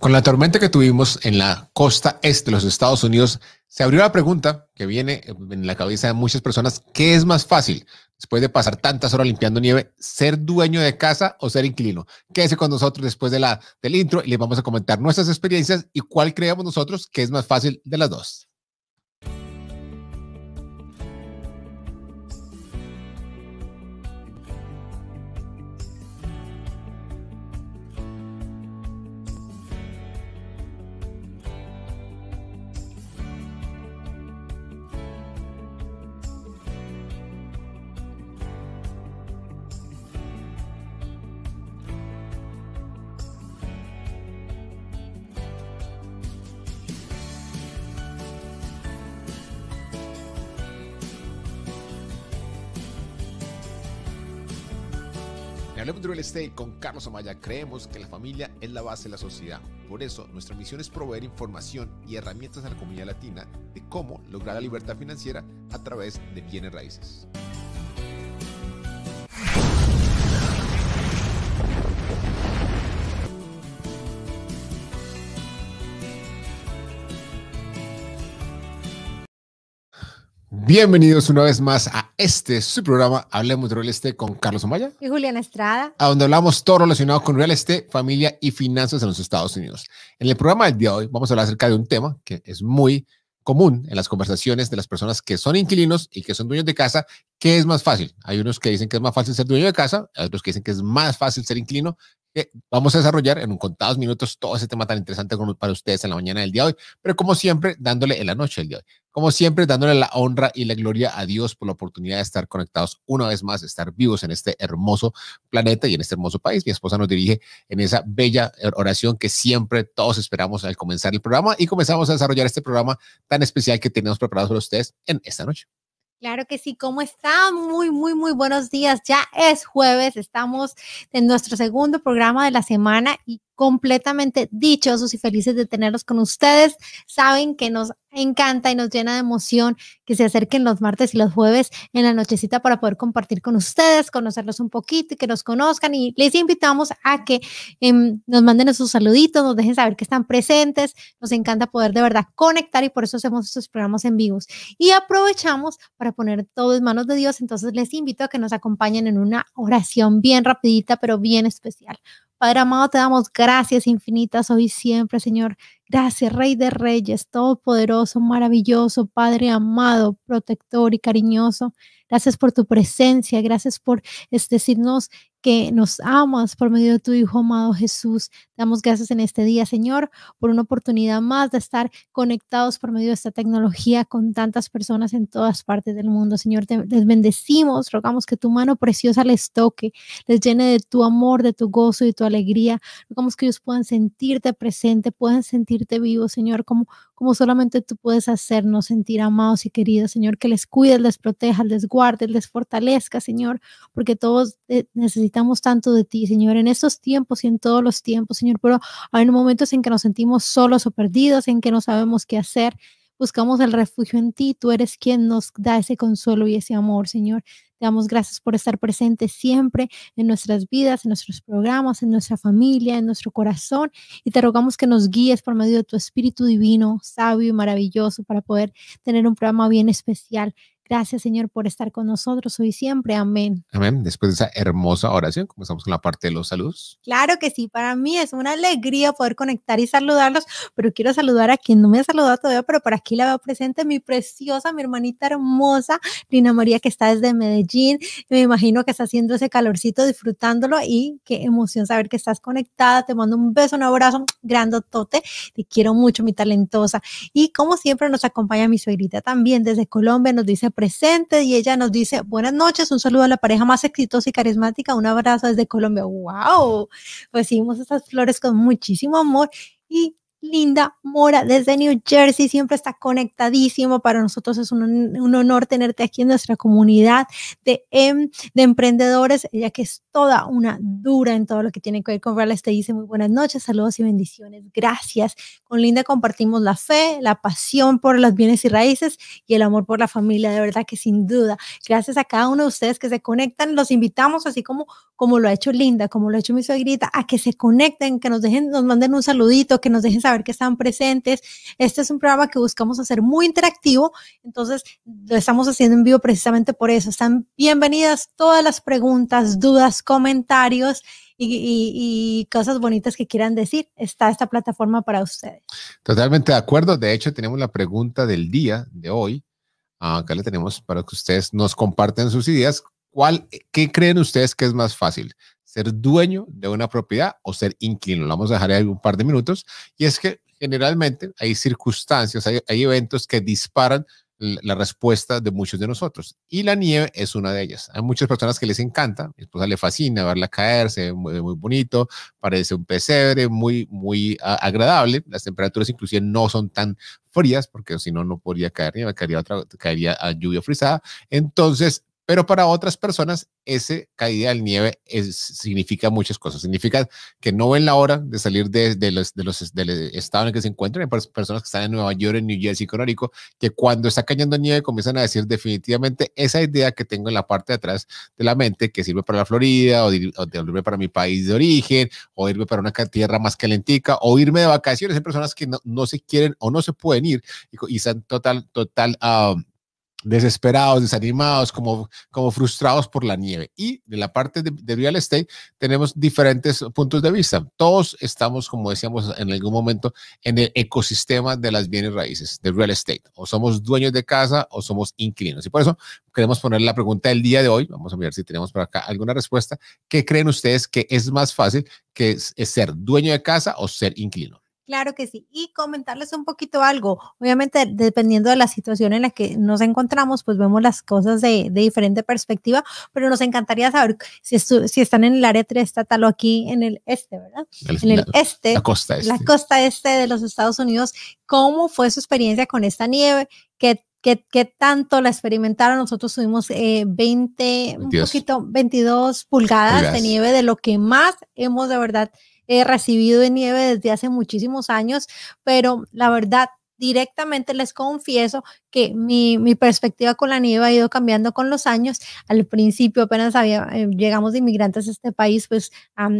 Con la tormenta que tuvimos en la costa este de los Estados Unidos, se abrió la pregunta que viene en la cabeza de muchas personas, ¿qué es más fácil después de pasar tantas horas limpiando nieve, ser dueño de casa o ser inquilino? Quédese con nosotros después de la, del intro y les vamos a comentar nuestras experiencias y cuál creemos nosotros que es más fácil de las dos. Este con Carlos Amaya creemos que la familia es la base de la sociedad. Por eso, nuestra misión es proveer información y herramientas a la comunidad latina de cómo lograr la libertad financiera a través de bienes raíces. Bienvenidos una vez más a este su programa Hablemos de Real Estate con Carlos Amaya y Julián Estrada, a donde hablamos todo relacionado con real estate, familia y finanzas en los Estados Unidos. En el programa del día de hoy vamos a hablar acerca de un tema que es muy común en las conversaciones de las personas que son inquilinos y que son dueños de casa, ¿qué es más fácil? Hay unos que dicen que es más fácil ser dueño de casa, hay otros que dicen que es más fácil ser inquilino, vamos a desarrollar en un contados minutos todo ese tema tan interesante para ustedes en la mañana del día de hoy, pero como siempre, dándole en la noche del día de hoy. Como siempre, dándole la honra y la gloria a Dios por la oportunidad de estar conectados una vez más, estar vivos en este hermoso planeta y en este hermoso país. Mi esposa nos dirige en esa bella oración que siempre todos esperamos al comenzar el programa y comenzamos a desarrollar este programa tan especial que tenemos preparado para ustedes en esta noche. Claro que sí, ¿cómo están? Muy, muy, muy buenos días. Ya es jueves, estamos en nuestro segundo programa de la semana y completamente dichosos y felices de tenerlos con ustedes. Saben que nos encanta y nos llena de emoción que se acerquen los martes y los jueves en la nochecita para poder compartir con ustedes, conocerlos un poquito y que nos conozcan. Y les invitamos a que em, nos manden esos saluditos, nos dejen saber que están presentes. Nos encanta poder de verdad conectar y por eso hacemos estos programas en vivos. Y aprovechamos para poner todo en manos de Dios. Entonces les invito a que nos acompañen en una oración bien rapidita, pero bien especial. Padre amado, te damos gracias infinitas hoy y siempre, Señor. Gracias, Rey de Reyes, todopoderoso, maravilloso, Padre amado, protector y cariñoso. Gracias por tu presencia. Gracias por este, decirnos que nos amas por medio de tu Hijo amado Jesús. Damos gracias en este día, Señor, por una oportunidad más de estar conectados por medio de esta tecnología con tantas personas en todas partes del mundo. Señor, te, les bendecimos, rogamos que tu mano preciosa les toque, les llene de tu amor, de tu gozo y de tu alegría. Rogamos que ellos puedan sentirte presente, puedan sentirte vivo, Señor, como, como solamente tú puedes hacernos sentir amados y queridos, Señor, que les cuides, les proteja, les guardes, les fortalezca, Señor, porque todos eh, necesitamos tanto de ti, Señor, en estos tiempos y en todos los tiempos, Señor, pero hay momentos en que nos sentimos solos o perdidos, en que no sabemos qué hacer, buscamos el refugio en ti, tú eres quien nos da ese consuelo y ese amor, Señor. Te damos gracias por estar presente siempre en nuestras vidas, en nuestros programas, en nuestra familia, en nuestro corazón. Y te rogamos que nos guíes por medio de tu Espíritu Divino, sabio y maravilloso, para poder tener un programa bien especial Gracias, Señor, por estar con nosotros hoy siempre. Amén. Amén. Después de esa hermosa oración, comenzamos con la parte de los saludos. Claro que sí, para mí es una alegría poder conectar y saludarlos, pero quiero saludar a quien no me ha saludado todavía, pero para aquí la veo presente, mi preciosa, mi hermanita hermosa, Lina María, que está desde Medellín. Me imagino que está haciendo ese calorcito, disfrutándolo y qué emoción saber que estás conectada. Te mando un beso, un abrazo grandotote. Te quiero mucho, mi talentosa. Y como siempre nos acompaña mi suegrita también desde Colombia, nos dice presente y ella nos dice, buenas noches, un saludo a la pareja más exitosa y carismática, un abrazo desde Colombia. ¡Wow! Recibimos estas flores con muchísimo amor y Linda Mora desde New Jersey, siempre está conectadísimo. Para nosotros es un, honor tenerte aquí en nuestra comunidad de, em, de emprendedores, ya que es toda una dura en todo lo que tiene que ver con real te Dice muy buenas noches, saludos y bendiciones. Gracias. Con Linda compartimos la fe, la pasión por los bienes y raíces y el amor por la familia. De verdad que sin duda, gracias a cada uno de ustedes que se conectan, los invitamos, así como, como lo ha hecho Linda, como lo ha hecho mi suegrita, a que se conecten, que nos dejen, nos manden un saludito, que nos dejen saber que están presentes. Este es un programa que buscamos hacer muy interactivo, entonces lo estamos haciendo en vivo precisamente por eso. Están bienvenidas todas las preguntas, dudas, comentarios. Y, cosas bonitas que quieran decir. Está esta plataforma para ustedes. Totalmente de acuerdo. De hecho, tenemos la pregunta del día de hoy. Ah, acá la tenemos para que ustedes nos comparten sus ideas. ¿Cuál, ¿Qué creen ustedes que es más fácil? ser dueño de una propiedad o ser inquilino. Lo vamos a dejar ahí un par de minutos. Y es que generalmente hay circunstancias, hay, eventos que disparan la respuesta de muchos de nosotros. Y la nieve es una de ellas. Hay muchas personas que les encanta, mi esposa le fascina verla caerse se muy, bonito, parece un pesebre, muy, muy agradable. Las temperaturas inclusive no son tan frías, porque si no, no podría caer nieve, caería, otra, caería a lluvia frisada. Entonces, pero para otras personas ese caída del nieve significa muchas cosas. Significa que no ven la hora de salir de, los, de los, del estado en el que se encuentran. Hay personas que están en Nueva York, en New Jersey, en Connecticut, que cuando está cayendo nieve comienzan a decir definitivamente esa idea que tengo en la parte de atrás de la mente que sirve para la Florida o, de, irme para mi país de origen o irme para una tierra más calentica o irme de vacaciones. Hay personas que no, se quieren o no se pueden ir y, están total, total, desesperados, desanimados, como, como frustrados por la nieve. Y de la parte de, real estate tenemos diferentes puntos de vista. Todos estamos, como decíamos en algún momento, en el ecosistema de las bienes raíces, de real estate. O somos dueños de casa o somos inquilinos. Y por eso queremos poner la pregunta del día de hoy. Vamos a ver si tenemos por acá alguna respuesta. ¿Qué creen ustedes que es más fácil que ser dueño de casa o ser inquilino? Claro que sí. Y comentarles un poquito algo. Obviamente, dependiendo de la situación en la que nos encontramos, pues vemos las cosas de, diferente perspectiva, pero nos encantaría saber si, si están en el área triestatal o aquí en el este, ¿verdad? en el este. La costa este. La costa este de los Estados Unidos. ¿Cómo fue su experiencia con esta nieve? ¿Qué tanto la experimentaron? Nosotros tuvimos 20, eh, un poquito, 22 pulgadas, pulgadas, de nieve, de lo que más hemos de verdad he recibido de nieve desde hace muchísimos años, pero la verdad directamente les confieso que mi, perspectiva con la nieve ha ido cambiando con los años. Al principio apenas eh, llegamos de inmigrantes a este país, pues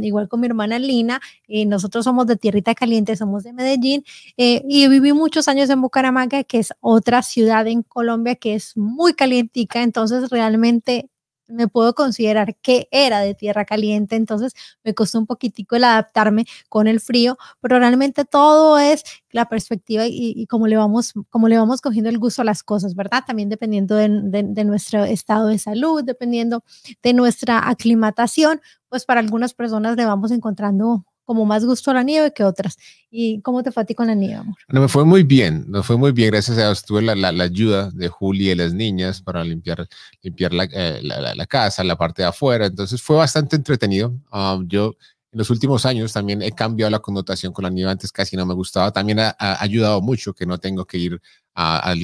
igual con mi hermana Lina, eh, nosotros somos de Tierrita Caliente, somos de Medellín eh, y viví muchos años en Bucaramanga, que es otra ciudad en Colombia que es muy calientica, entonces realmente me puedo considerar que era de tierra caliente, entonces me costó un poquitico el adaptarme con el frío, pero realmente todo es la perspectiva y, cómo, le vamos, le vamos cogiendo el gusto a las cosas, ¿verdad? También dependiendo de nuestro estado de salud, dependiendo de nuestra aclimatación, pues para algunas personas le vamos encontrando como más gusto a la nieve que otras. ¿Y cómo te fue con la nieve, amor? no me fue muy bien, me fue muy bien, gracias a Dios. Tuve la, la, ayuda de Juli y las niñas para limpiar, limpiar eh, la, la, casa, la parte de afuera. Entonces fue bastante entretenido. Um, yo en los últimos años también he cambiado la connotación con la nieve. Antes casi no me gustaba. También ha ayudado mucho que no tengo que ir a,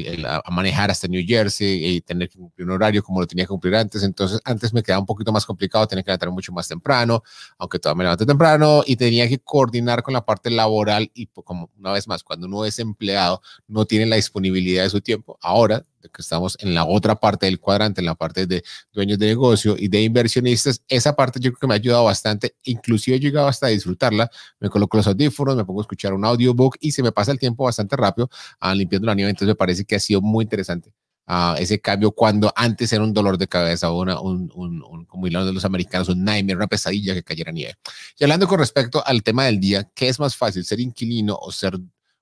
manejar hasta New Jersey y tener que cumplir un horario como lo tenía que cumplir antes. Entonces, antes me quedaba un poquito más complicado, tenía que levantarme mucho más temprano, aunque todavía me levanté temprano y tenía que coordinar con la parte laboral y pues, como una vez más, cuando uno es empleado, no tiene la disponibilidad de su tiempo. Ahora que estamos en la otra parte del cuadrante, en la parte de dueños de negocio y de inversionistas, esa parte yo creo que me ha ayudado bastante, inclusive he llegado hasta a disfrutarla, me coloco los audífonos, me pongo a escuchar un audiobook y se me pasa el tiempo bastante rápido a ah, limpiando la nieve entonces me parece que ha sido muy interesante ah, ese cambio cuando antes era un dolor de cabeza o una, un, un, como de los americanos, un nightmare, una pesadilla que cayera nieve. Y hablando con respecto al tema del día, ¿qué es más fácil, ser inquilino o ser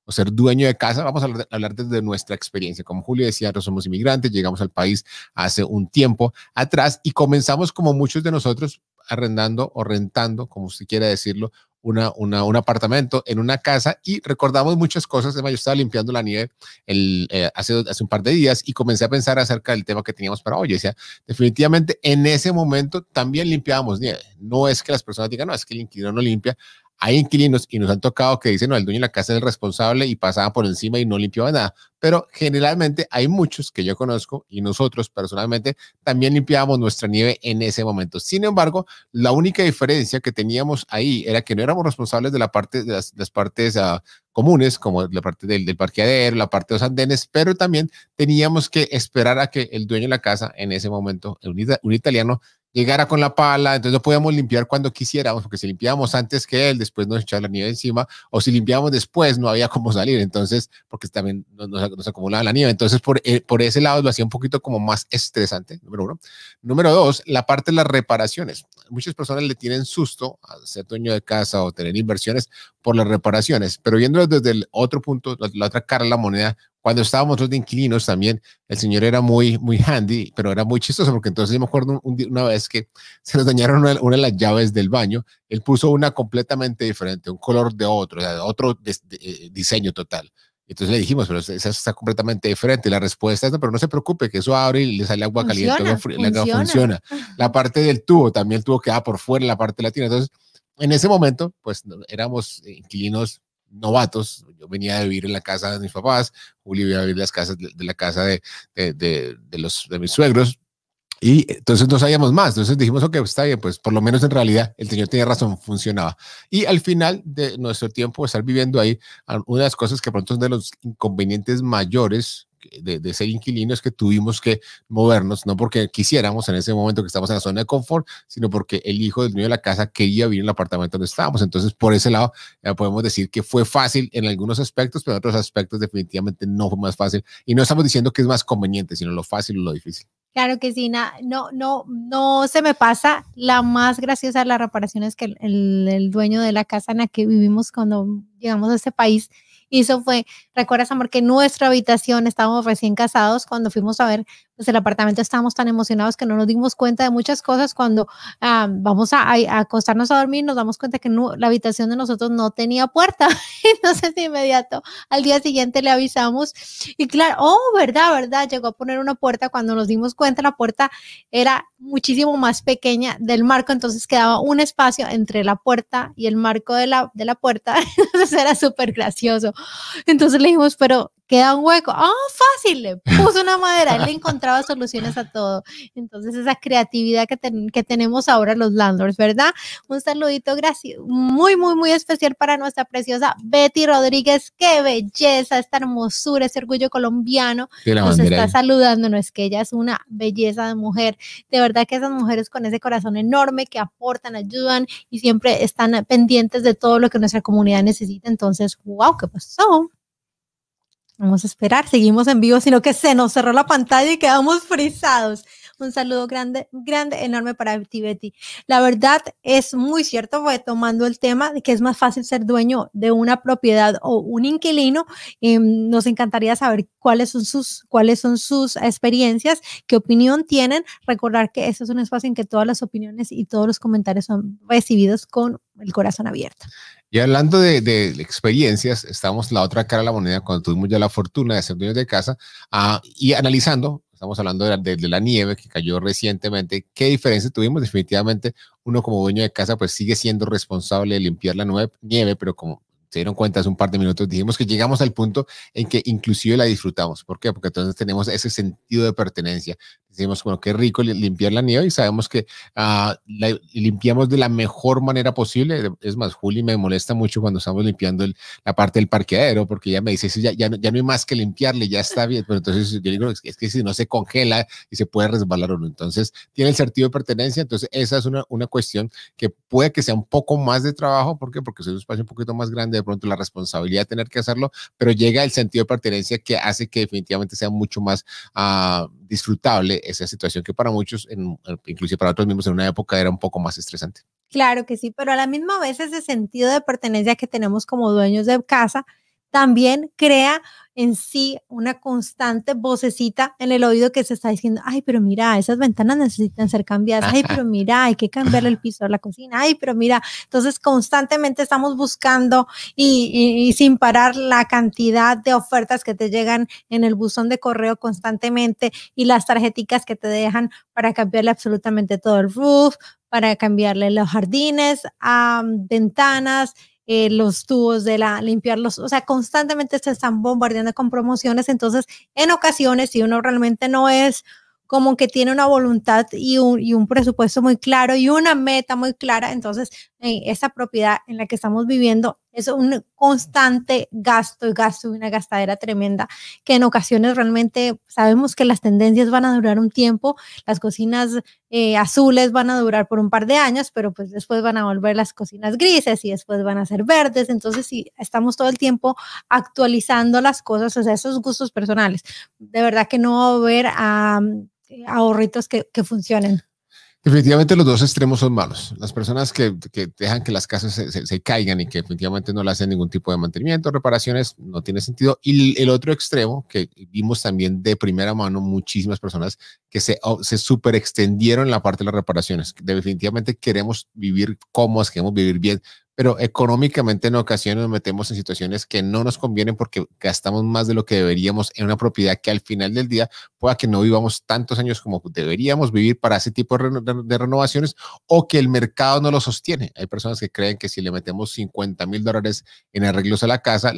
o ser dueño de casa, vamos a hablar desde nuestra experiencia. Como Julio decía, nosotros somos inmigrantes, llegamos al país hace un tiempo atrás y comenzamos como muchos de nosotros arrendando o rentando, como usted quiera decirlo, un apartamento en una casa y recordamos muchas cosas. Yo estaba limpiando la nieve el, eh, hace, hace un par de días y comencé a pensar acerca del tema que teníamos para hoy. decía, definitivamente en ese momento también limpiábamos nieve. No es que las personas digan, no, es que el inquilino no limpia. Hay inquilinos y nos han tocado que dicen, no, el dueño de la casa es el responsable y pasaba por encima y no limpiaba nada. Pero generalmente hay muchos que yo conozco y nosotros personalmente también limpiábamos nuestra nieve en ese momento. Sin embargo, la única diferencia que teníamos ahí era que no éramos responsables de la parte de las, partes ah, comunes, como la parte del, parqueadero, la parte de los andenes, pero también teníamos que esperar a que el dueño de la casa en ese momento, un italiano, llegara con la pala, entonces no podíamos limpiar cuando quisiéramos, porque si limpiábamos antes que él, después nos echaba la nieve encima, o si limpiábamos después, no había cómo salir, entonces, porque también nos, acumulaba la nieve, entonces por, eh, por ese lado lo hacía un poquito como más estresante, número uno. Número dos, la parte de las reparaciones. Muchas personas le tienen susto a ser dueño de casa o tener inversiones por las reparaciones, pero viéndolo desde el otro punto, la otra cara de la moneda, cuando estábamos los de inquilinos también, el señor era muy, muy handy, pero era muy chistoso porque entonces yo me acuerdo una vez que se nos dañaron una, de las llaves del baño, él puso una completamente diferente, un color de otro, otro eh, diseño total. Entonces le dijimos, pero esa está completamente diferente. la respuesta es, no, pero no se preocupe, que eso abre y le sale agua caliente. Funciona. La, funciona. la parte del tubo, también tuvo que queda ah, por fuera, la parte latina. Entonces, en ese momento, pues éramos inquilinos novatos. Yo venía de vivir en la casa de mis papás, Julio iba a vivir en las casas de, la casa de, de, los, de mis suegros. Y entonces no sabíamos más. Entonces dijimos, ok, pues está bien, pues por lo menos en realidad el Señor tenía razón, funcionaba. Y al final de nuestro tiempo estar viviendo ahí, una de las cosas que pronto es de los inconvenientes mayores de, de, ser inquilinos que tuvimos que movernos, no porque quisiéramos en ese momento que estamos en la zona de confort, sino porque el hijo del dueño de la casa quería vivir en el apartamento donde estábamos. Entonces, por ese lado, ya eh, podemos decir que fue fácil en algunos aspectos, pero en otros aspectos definitivamente no fue más fácil. Y no estamos diciendo que es más conveniente, sino lo fácil o lo difícil. Claro que sí, no, no, no se me pasa la más graciosa de las reparaciones que el, el dueño de la casa en la que vivimos cuando llegamos a este país eso fue, ¿recuerdas, amor, que nuestra habitación estábamos recién casados cuando fuimos a ver desde pues, el apartamento estábamos tan emocionados que no nos dimos cuenta de muchas cosas cuando ah, vamos a, acostarnos a dormir, nos damos cuenta que la habitación de nosotros no tenía puerta. Entonces, de inmediato, al día siguiente le avisamos y claro, oh, verdad, verdad, llegó a poner una puerta. Cuando nos dimos cuenta, la puerta era muchísimo más pequeña del marco, entonces quedaba un espacio entre la puerta y el marco de la, de la puerta. Entonces era súper gracioso. Entonces le dijimos, pero queda un hueco. Ah, oh, fácil, le puso una madera, él le encontró soluciones a todo. Entonces, esa creatividad que, que tenemos ahora los landlords, ¿verdad? Un saludito gracias, muy, muy, muy especial para nuestra preciosa Betty Rodríguez. ¡Qué belleza, esta hermosura, ese orgullo colombiano! Nos está saludando, no es que ella es una belleza de mujer. De verdad que esas mujeres con ese corazón enorme que aportan, ayudan y siempre están pendientes de todo lo que nuestra comunidad necesita. Entonces, wow, ¿qué pasó? Vamos a esperar, seguimos en vivo, sino que se nos cerró la pantalla y quedamos frisados. Un saludo grande, grande, enorme para ti, Betty. La verdad es muy cierto, fue tomando el tema de que es más fácil ser dueño de una propiedad o un inquilino. Em, nos encantaría saber cuáles son sus, cuáles son sus experiencias, qué opinión tienen. Recordar que este es un espacio en que todas las opiniones y todos los comentarios son recibidos con el corazón abierto. Y hablando de, experiencias, estamos la otra cara de la moneda cuando tuvimos ya la fortuna de ser dueños de casa ah, y analizando, estamos hablando de la, de la, nieve que cayó recientemente, qué diferencia tuvimos. Definitivamente uno como dueño de casa pues sigue siendo responsable de limpiar la nieve, pero como se dieron cuenta hace un par de minutos, dijimos que llegamos al punto en que inclusive la disfrutamos. ¿Por qué? Porque entonces tenemos ese sentido de pertenencia. Decimos, bueno, qué rico limpiar la nieve y sabemos que ah, la limpiamos de la mejor manera posible. Es más, Juli me molesta mucho cuando estamos limpiando la parte del parqueadero porque ella me dice, sí, ya, ya, ya, no hay más que limpiarle, ya está bien. Pero entonces yo digo, es que si no se congela y se puede resbalar uno. Entonces tiene el sentido de pertenencia. Entonces esa es una, una cuestión que puede que sea un poco más de trabajo. ¿Por qué? Porque es un espacio un poquito más grande de pronto la responsabilidad de tener que hacerlo, pero llega el sentido de pertenencia que hace que definitivamente sea mucho más ah, disfrutable esa situación que para muchos, en, inclusive para otros mismos en una época era un poco más estresante. Claro que sí, pero a la misma vez ese sentido de pertenencia que tenemos como dueños de casa también crea en sí una constante vocecita en el oído que se está diciendo, ay, pero mira, esas ventanas necesitan ser cambiadas, ay, pero mira, hay que cambiarle el piso a la cocina, ay, pero mira, entonces constantemente estamos buscando y, sin parar la cantidad de ofertas que te llegan en el buzón de correo constantemente y las tarjeticas que te dejan para cambiarle absolutamente todo el roof, para cambiarle los jardines, ventanas, eh, los tubos de la, limpiarlos, o sea, constantemente se están bombardeando con promociones, entonces en ocasiones si uno realmente no es como que tiene una voluntad y un, y un presupuesto muy claro y una meta muy clara, entonces esa eh, esa propiedad en la que estamos viviendo es un constante gasto y gasto, una gastadera tremenda que en ocasiones realmente sabemos que las tendencias van a durar un tiempo, las cocinas eh, azules van a durar por un par de años, pero pues después van a volver las cocinas grises y después van a ser verdes. Entonces, si estamos todo el tiempo actualizando las cosas, o sea, esos gustos personales. De verdad que no va a haber eh, ahorritos que funcionen. Definitivamente los dos extremos son malos. Las personas que, que dejan que las casas se, caigan y que definitivamente no le hacen ningún tipo de mantenimiento, reparaciones, no tiene sentido. Y el, otro extremo que vimos también de primera mano muchísimas personas que se, oh, se superextendieron en la parte de las reparaciones. Definitivamente queremos vivir cómodos, queremos vivir bien, pero económicamente en ocasiones nos metemos en situaciones que no nos convienen porque gastamos más de lo que deberíamos en una propiedad que al final del día pueda que no vivamos tantos años como deberíamos vivir para ese tipo de, renovaciones o que el mercado no lo sostiene. Hay personas que creen que si le metemos 50 mil dólares en arreglos a la casa,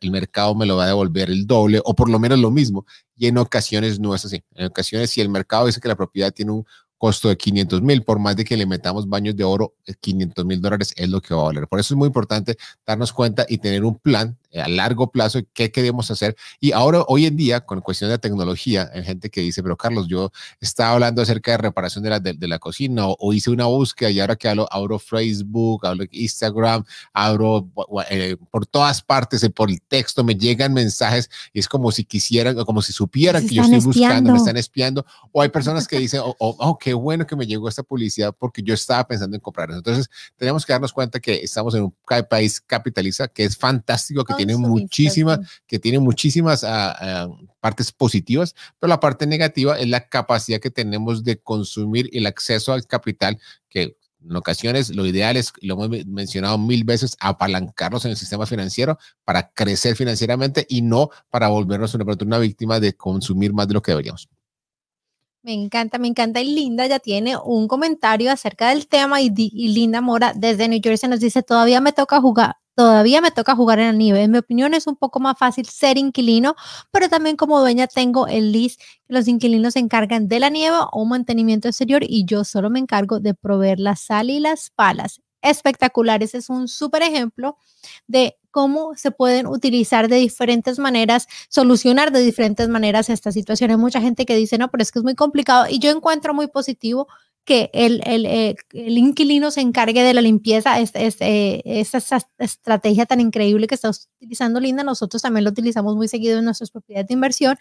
el mercado me lo va a devolver el doble o por lo menos lo mismo. Y en ocasiones no es así. En ocasiones si el mercado dice que la propiedad tiene un costo de 500 mil, por más de que le metamos baños de oro, 500 eh, mil dólares es lo que va a valer. Por eso es muy importante darnos cuenta y tener un plan eh, a largo plazo, qué queremos hacer. Y ahora, hoy en día, con cuestión de tecnología, hay gente que dice, pero Carlos, yo estaba hablando acerca de reparación de la, de, la cocina o, hice una búsqueda y ahora que hablo, abro Facebook, abro Instagram, abro eh, por todas partes, eh, por el texto, me llegan mensajes y es como si quisieran, como si supieran que yo estoy buscando, me están espiando. O hay personas que dicen, oh, oh, oh, qué bueno que me llegó esta publicidad porque yo estaba pensando en comprar Entonces, tenemos que darnos cuenta que estamos en un país capitalista que es fantástico, que tiene tiene muchísimas, que tiene muchísimas ah, ah, partes positivas, pero la parte negativa es la capacidad que tenemos de consumir el acceso al capital que en ocasiones lo ideal es, lo hemos mencionado mil veces, apalancarnos en el sistema financiero para crecer financieramente y no para volvernos una, una víctima de consumir más de lo que deberíamos. Me encanta, me encanta. Y Linda ya tiene un comentario acerca del tema y, y Linda Mora desde New Jersey nos dice, todavía me toca jugar, Todavía me toca jugar en la nieve. En mi opinión es un poco más fácil ser inquilino, pero también como dueña tengo el list, los inquilinos se encargan de la nieve o mantenimiento exterior y yo solo me encargo de proveer la sal y las palas Espectacular, ese Es un súper ejemplo de cómo se pueden utilizar de diferentes maneras, solucionar de diferentes maneras estas situaciones. Mucha gente que dice, no, pero es que es muy complicado y yo encuentro muy positivo que el, eh, el, inquilino se encargue de la limpieza, es, eh, esa, esa, estrategia tan increíble que está utilizando Linda, nosotros también lo utilizamos muy seguido en nuestras propiedades de inversión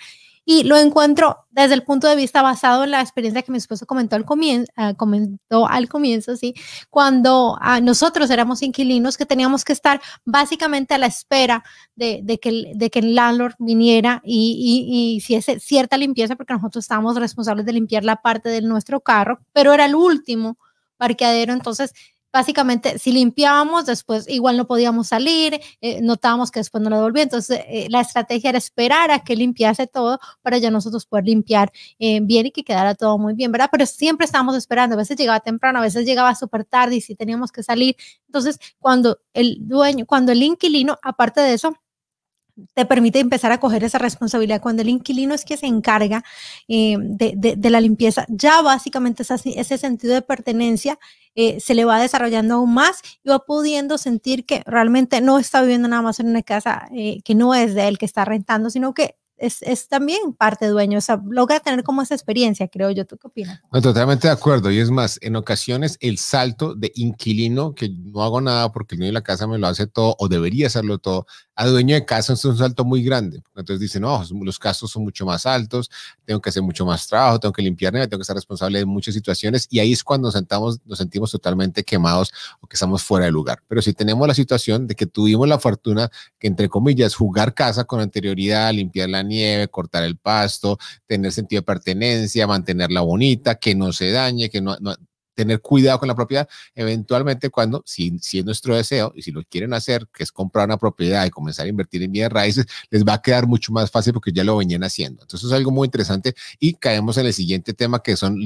y lo encuentro desde el punto de vista basado en la experiencia que mi esposo comentó al comienzo, ah, comentó al comienzo así cuando ah, nosotros éramos inquilinos que teníamos que estar básicamente a la espera de, que, el, de que, el, landlord viniera y, y, y, hiciese cierta limpieza, porque nosotros estábamos responsables de limpiar la parte de nuestro carro, pero era el último parqueadero, entonces básicamente si limpiábamos, después igual no podíamos salir, eh, notábamos que después no lo devolvía. Entonces, eh, la estrategia era esperar a que limpiase todo para ya nosotros poder limpiar eh, bien y que quedara todo muy bien, ¿verdad? Pero siempre estábamos esperando, a veces llegaba temprano, a veces llegaba súper tarde y si teníamos que salir. Entonces, cuando el dueño, cuando el inquilino, aparte de eso, te permite empezar a coger esa responsabilidad. Cuando el inquilino es que se encarga eh, de, la limpieza, ya básicamente así, ese sentido de pertenencia eh, se le va desarrollando aún más y va pudiendo sentir que realmente no está viviendo nada más en una casa eh, que no es de él, que está rentando, sino que es, es, también parte dueño, o sea, logra tener como esa experiencia, creo yo. ¿Tú qué opinas? totalmente de acuerdo. Y es más, en ocasiones el salto de inquilino, que no hago nada porque el dueño de la casa me lo hace todo o debería hacerlo todo, a dueño de casa es un salto muy grande. Entonces dicen, no, los casos son mucho más altos, tengo que hacer mucho más trabajo, tengo que limpiar, tengo que estar responsable de muchas situaciones. Y ahí es cuando nos, sentamos, nos sentimos totalmente quemados o que estamos fuera de lugar. Pero si tenemos la situación de que tuvimos la fortuna que, entre comillas, jugar casa con anterioridad, limpiar la nieve, cortar el pasto, tener sentido de pertenencia, mantenerla bonita, que no se dañe, que no, tener cuidado con la propiedad, eventualmente cuando, si, si es nuestro deseo y si lo quieren hacer, que es comprar una propiedad y comenzar a invertir en bienes raíces, les va a quedar mucho más fácil porque ya lo venían haciendo. Entonces es algo muy interesante y caemos en el siguiente tema que son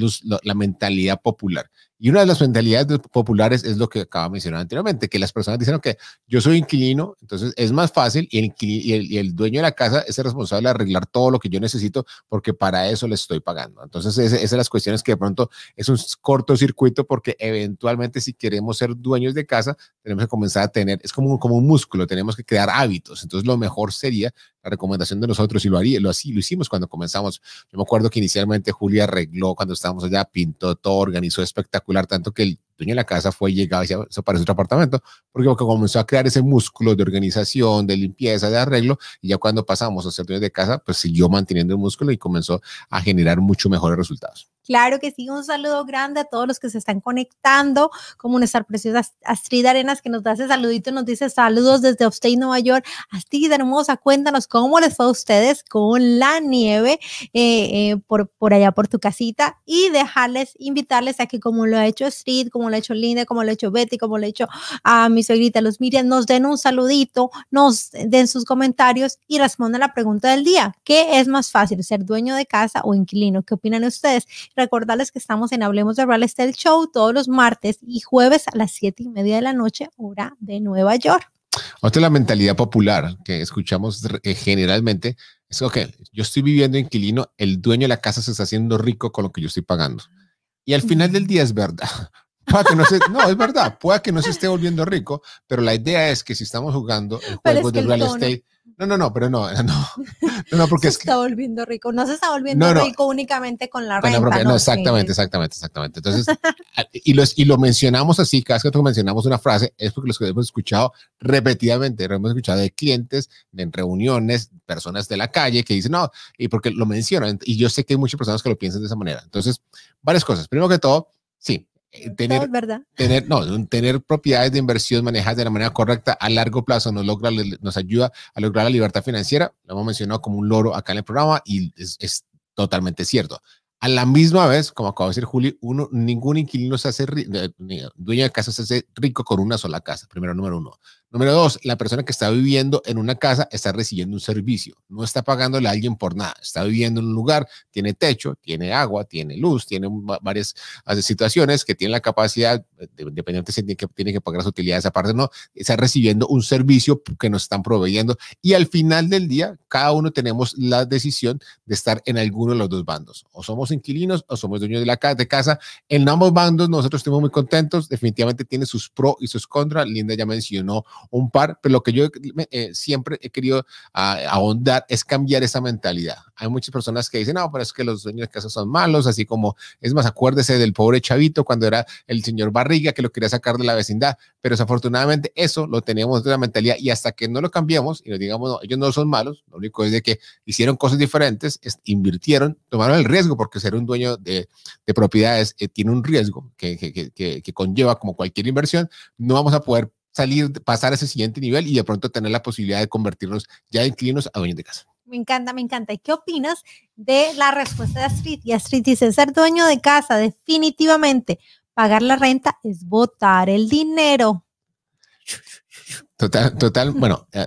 la mentalidad popular. Y una de las mentalidades populares es lo que acaba de mencionar anteriormente, que las personas dicen que yo soy inquilino, entonces es más fácil y el, el, dueño de la casa es el responsable de arreglar todo lo que yo necesito porque para eso le estoy pagando. Entonces, esas es, las cuestiones que de pronto es un cortocircuito porque eventualmente si queremos ser dueños de casa, tenemos que comenzar a tener, es como, como un músculo, tenemos que crear hábitos. Entonces, lo mejor sería la recomendación de nosotros y lo, haría, así, lo hicimos cuando comenzamos. Yo me acuerdo que inicialmente Julia arregló cuando estábamos allá, pintó todo, organizó espectacular, tanto que el dueño la casa fue llegada llegaba y decía, otro apartamento, porque comenzó a crear ese músculo de organización, de limpieza, de arreglo, y ya cuando pasamos a ser de casa, pues siguió manteniendo el músculo y comenzó a generar mucho mejores resultados. Claro que sí, un saludo grande a todos los que se están conectando, como nuestra preciosa Astrid Arenas que nos da ese saludito, nos dice saludos desde Upstate, Nueva York. Astrid hermosa, cuéntanos cómo les fue a ustedes con la nieve eh, eh, por, por allá, por tu casita, y dejarles, invitarles a que como lo ha hecho Astrid, como lo ha hecho Linda, como lo ha hecho Betty, como lo ha hecho a ah, mi suegrita Luz Miriam, nos den un saludito, nos den sus comentarios y respondan la pregunta del día. ¿Qué es más fácil, ser dueño de casa o inquilino? ¿Qué opinan ustedes? Recordarles que estamos en Hablemos de Real Estate Show todos los martes y jueves a las siete y media de la noche, hora de Nueva York. Otra la mentalidad popular que escuchamos eh, generalmente es, que yo estoy viviendo inquilino, el dueño de la casa se está haciendo rico con lo que yo estoy pagando. Y al final del día es verdad, que no, es verdad, pueda que no se esté volviendo rico, pero la idea es que si estamos jugando el juego de real estate, no, no, no, pero no, no, no, no porque se está volviendo rico, no se está volviendo rico únicamente con la renta. no, exactamente, exactamente, exactamente. Entonces, y, los, y lo mencionamos así, cada vez que mencionamos una frase, es porque los que hemos escuchado repetidamente, lo hemos escuchado de clientes, en reuniones, personas de la calle que dicen, no, y porque lo mencionan, y yo sé que hay muchas personas que lo piensan de esa manera. Entonces, varias cosas. Primero que todo, sí, eh, tener, tener, no, tener propiedades de inversión manejadas de la manera correcta a largo plazo nos, logra, nos ayuda a lograr la libertad financiera. Lo hemos mencionado como un loro acá en el programa y es, totalmente cierto. A la misma vez, como acaba de decir Juli, uno, ningún inquilino se hace, eh, dueño de casa se hace rico con una sola casa, primero número uno. Número dos, la persona que está viviendo en una casa está recibiendo un servicio, no está pagándole a alguien por nada, está viviendo en un lugar, tiene techo, tiene agua, tiene luz, tiene varias ah, situaciones que tiene la capacidad, eh, dependiendo si tiene que, tiene pagar las utilidades aparte, no, está recibiendo un servicio que nos están proveyendo y al final del día, cada uno tenemos la decisión de estar en alguno de los dos bandos, o somos inquilinos o somos dueños de la casa, En ambos bandos nosotros estamos muy contentos, definitivamente tiene sus pros y sus contras, Linda ya mencionó un par, pero lo que yo eh, siempre he querido ah, ahondar es cambiar esa mentalidad. Hay muchas personas que dicen, no, pero es que los dueños de casa son malos, así como, es más, acuérdese del pobre chavito cuando era el señor Barriga que lo quería sacar de la vecindad, pero desafortunadamente eso lo teníamos de la mentalidad y hasta que no lo cambiamos y nos digamos, no, ellos no son malos, lo único es de que hicieron cosas diferentes, invirtieron, tomaron el riesgo, porque ser un dueño de, propiedades eh, tiene un riesgo que conlleva como cualquier inversión, no vamos a poder salir, pasar a ese siguiente nivel y de pronto tener la posibilidad de convertirnos ya en clinos a dueños de casa. Me encanta, me encanta. ¿Y qué opinas de la respuesta de Astrid? Y Astrid dice, ser dueño de casa, definitivamente. Pagar la renta es botar el dinero. Total, total, bueno, eh,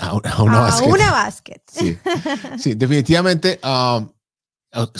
a, una, básquet. Sí. definitivamente. Um,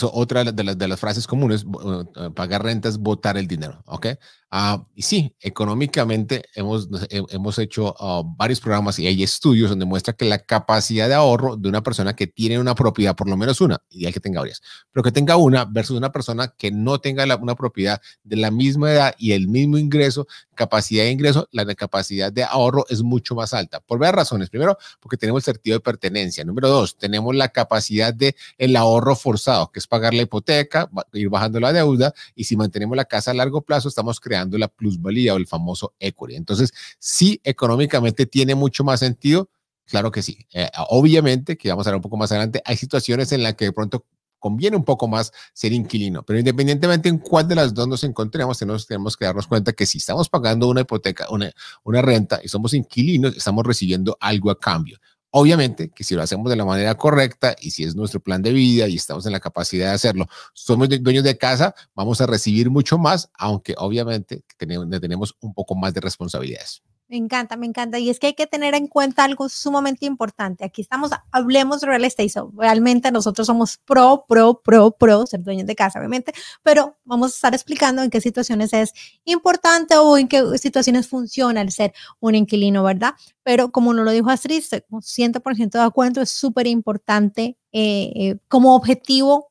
otra de las, de las frases comunes, eh, pagar rentas, votar el dinero, ¿ok? Ah, y sí, económicamente hemos, hemos hecho ah, varios programas y hay estudios donde muestra que la capacidad de ahorro de una persona que tiene una propiedad, por lo menos una, ideal que tenga varias, pero que tenga una versus una persona que no tenga una propiedad de la misma edad y el mismo ingreso, capacidad de ingreso, la capacidad de ahorro es mucho más alta. Por varias razones. Primero, porque tenemos el sentido de pertenencia. Número dos, tenemos la capacidad de el ahorro forzado, que es pagar la hipoteca, ir bajando la deuda y si mantenemos la casa a largo plazo, estamos creando la plusvalía o el famoso equity. Entonces, si económicamente tiene mucho más sentido Claro que sí. Eh, obviamente, que vamos a ver un poco más adelante, hay situaciones en las que de pronto conviene un poco más ser inquilino. Pero independientemente en cuál de las dos nos encontremos, tenemos, que darnos cuenta que si estamos pagando una hipoteca, una, una renta y somos inquilinos, estamos recibiendo algo a cambio. Obviamente que si lo hacemos de la manera correcta y si es nuestro plan de vida y estamos en la capacidad de hacerlo, somos dueños de casa, vamos a recibir mucho más, aunque obviamente tenemos un poco más de responsabilidades. Me encanta, me encanta. Y es que hay que tener en cuenta algo sumamente importante. Aquí estamos, hablemos real estate. realmente nosotros somos pro, pro, pro, pro, ser dueños de casa, obviamente, pero vamos a estar explicando en qué situaciones es importante o en qué situaciones funciona el ser un inquilino, ¿verdad? Pero como nos lo dijo Astrid, 100% de acuerdo, es súper importante eh, eh, como objetivo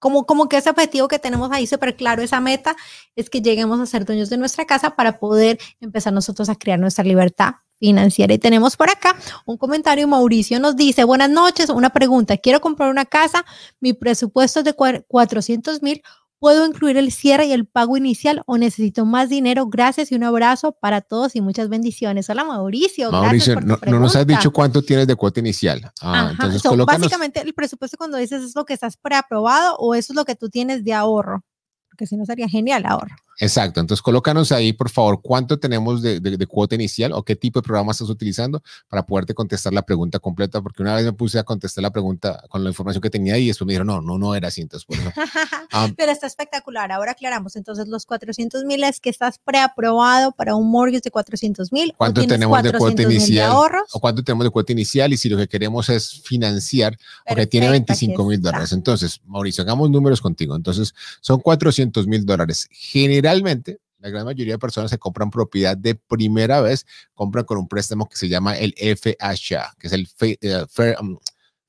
como, como que ese objetivo que tenemos ahí súper claro, esa meta, es que lleguemos a ser dueños de nuestra casa para poder empezar nosotros a crear nuestra libertad financiera. Y tenemos por acá un comentario, Mauricio nos dice, buenas noches, una pregunta, quiero comprar una casa, mi presupuesto es de 400 mil, ¿Puedo incluir el cierre y el pago inicial o necesito más dinero? Gracias y un abrazo para todos y muchas bendiciones. Hola Mauricio. Mauricio, no, nos has dicho cuánto tienes de cuota inicial. Ah, Entonces, básicamente el presupuesto cuando dices es lo que estás preaprobado o eso es lo que tú tienes de ahorro, porque si no sería genial ahorro. Exacto, entonces colócanos ahí, por favor, cuánto tenemos de, cuota inicial o qué tipo de programa estás utilizando para poderte contestar la pregunta completa, porque una vez me puse a contestar la pregunta con la información que tenía y después me dijeron, no, no, no era así, ah. Pero está espectacular, ahora aclaramos, entonces los 400 mil es que estás preaprobado para un mortgage de 400 mil. ¿Cuánto tenemos de cuota inicial? ¿O cuánto tenemos de cuota inicial? Y si lo que queremos es financiar, porque tiene 25 mil dólares. Entonces, Mauricio, hagamos números contigo, entonces son 400 mil dólares. General generalmente la gran mayoría de personas se compran propiedad de primera vez compran con un préstamo que se llama el FHA, que es el eh, um,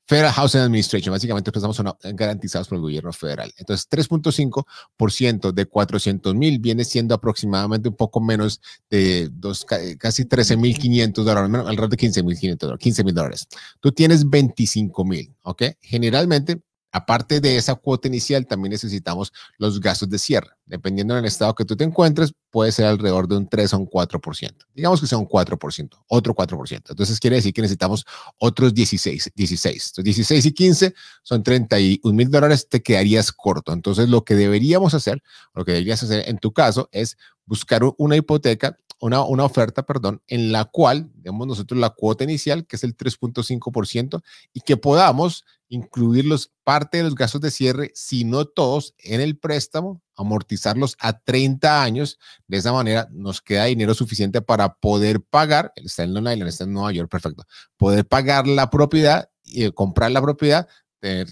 Federal Housing Administration. Básicamente, préstamos pues, son garantizados por el gobierno federal. Entonces, 3.5% de 400 mil viene siendo aproximadamente un poco menos de dos, casi 13.500 dólares, alrededor de 15.500 dólares, 15 mil dólares. Tú tienes 25 mil, ¿ok? Generalmente, Aparte de esa cuota inicial, también necesitamos los gastos de cierre. Dependiendo del estado que tú te encuentres, puede ser alrededor de un 3 o un 4%. Digamos que sea un 4%, otro 4%. Entonces quiere decir que necesitamos otros 16, 16. Entonces, 16 y 15 son 31 mil dólares, te quedarías corto. Entonces lo que deberíamos hacer, lo que deberías hacer en tu caso es buscar una hipoteca una, oferta, perdón, en la cual vemos nosotros la cuota inicial, que es el 3.5%, y que podamos incluir parte de los gastos de cierre, si no todos, en el préstamo, amortizarlos a 30 años. De esa manera nos queda dinero suficiente para poder pagar, está en Long Island, está en Nueva York, perfecto, poder pagar la propiedad y eh, comprar la propiedad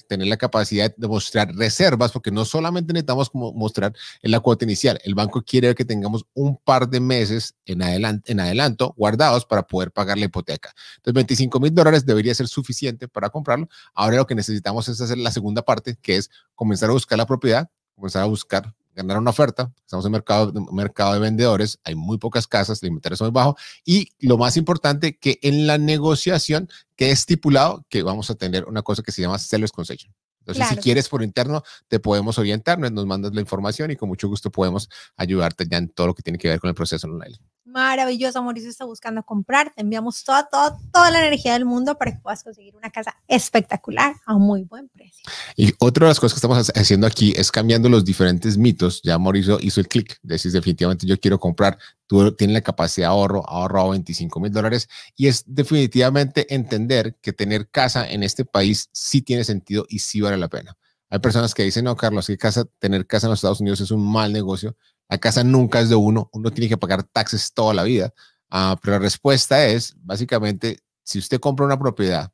tener, la capacidad de mostrar reservas, porque no solamente necesitamos como mostrar en la cuota inicial, el banco quiere que tengamos un par de meses en, adelante en adelanto guardados para poder pagar la hipoteca. Entonces, 25 mil dólares debería ser suficiente para comprarlo. Ahora lo que necesitamos es hacer la segunda parte, que es comenzar a buscar la propiedad, comenzar a buscar ganar una oferta. Estamos en mercado, mercado de vendedores, hay muy pocas casas, el interés es muy bajo. Y lo más importante, que en la negociación que estipulado que vamos a tener una cosa que se llama Sellers Concession. Entonces, si quieres por interno, te podemos orientar. nos mandas la información y con mucho gusto podemos ayudarte ya en todo lo que tiene que ver con el proceso online. Maravilloso, Mauricio está buscando comprar. Te enviamos toda, toda, toda la energía del mundo para que puedas conseguir una casa espectacular a muy buen precio. Y otra de las cosas que estamos haciendo aquí es cambiando los diferentes mitos. Ya Mauricio hizo el clic, decís definitivamente yo quiero comprar, tú tienes la capacidad de ahorro, ahorro a 25 mil dólares y es definitivamente entender que tener casa en este país sí tiene sentido y sí vale la pena. Hay personas que dicen, no, Carlos, que casa, tener casa en los Estados Unidos es un mal negocio. La casa nunca es de uno, uno tiene que pagar taxes toda la vida. Ah, pero la respuesta es, básicamente, si usted compra una propiedad.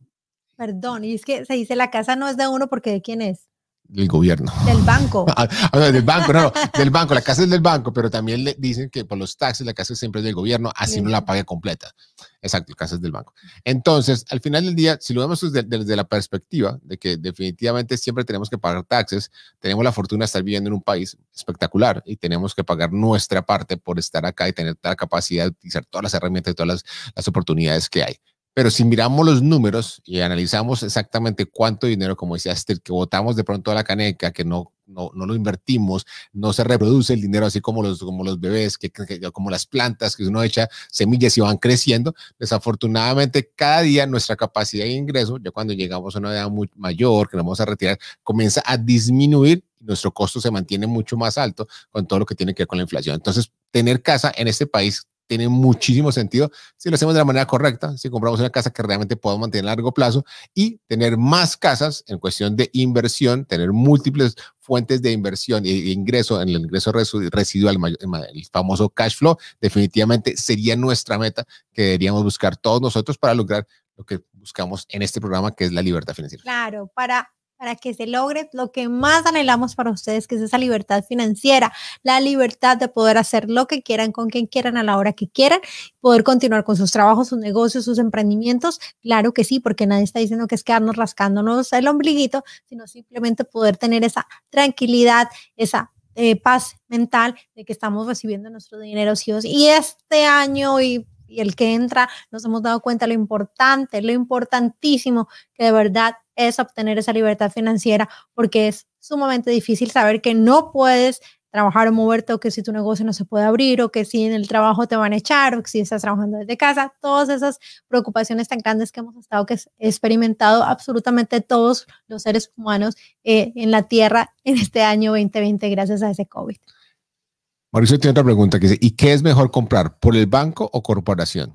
Perdón, y es que se dice la casa no es de uno porque de quién es del gobierno. Del banco. Ah, ah, del banco, no, del banco, la casa es del banco, pero también le dicen que por los taxes la casa siempre del gobierno, así no la paga completa. Exacto, la casa es del banco. Entonces, al final del día, si lo vemos desde, la perspectiva de que definitivamente siempre tenemos que pagar taxes, tenemos la fortuna de estar viviendo en un país espectacular y tenemos que pagar nuestra parte por estar acá y tener la capacidad de utilizar todas las herramientas y todas las oportunidades que hay. Pero si miramos los números y analizamos exactamente cuánto dinero, como decía que votamos de pronto a la caneca, que no, no, lo invertimos, no se reproduce el dinero así como los, como los bebés, que, como las plantas que uno echa semillas y van creciendo, desafortunadamente cada día nuestra capacidad de ingreso, ya cuando llegamos a una edad mayor, que nos vamos a retirar, comienza a disminuir nuestro costo se mantiene mucho más alto con todo lo que tiene que ver con la inflación. Entonces, tener casa en este país tiene muchísimo sentido si lo hacemos de la manera correcta, si compramos una casa que realmente podamos mantener a largo plazo y tener más casas en cuestión de inversión, tener múltiples fuentes de inversión e ingreso en el ingreso residual, el famoso cash flow, definitivamente sería nuestra meta que deberíamos buscar todos nosotros para lograr lo que buscamos en este programa que es la libertad financiera. Claro, para para que se logre lo que más anhelamos para ustedes, que es esa libertad financiera, la libertad de poder hacer lo que quieran, con quien quieran, a la hora que quieran, poder continuar con sus trabajos, sus negocios, sus emprendimientos. Claro que sí, porque nadie está diciendo que es quedarnos rascándonos el ombliguito, sino simplemente poder tener esa tranquilidad, esa eh, paz mental de que estamos recibiendo nuestro dinero, sí Y este año y y el que entra, nos hemos dado cuenta lo importante, lo importantísimo que de verdad es obtener esa libertad financiera porque es sumamente difícil saber que no puedes trabajar o moverte o que si tu negocio no se puede abrir o que si en el trabajo te van a echar o que si estás trabajando desde casa, todas esas preocupaciones tan grandes que hemos estado, que experimentado absolutamente todos los seres humanos eh, en la Tierra en este año 2020 gracias a ese COVID. Mauricio tiene otra pregunta que dice, ¿y qué es mejor comprar, por el banco o corporación?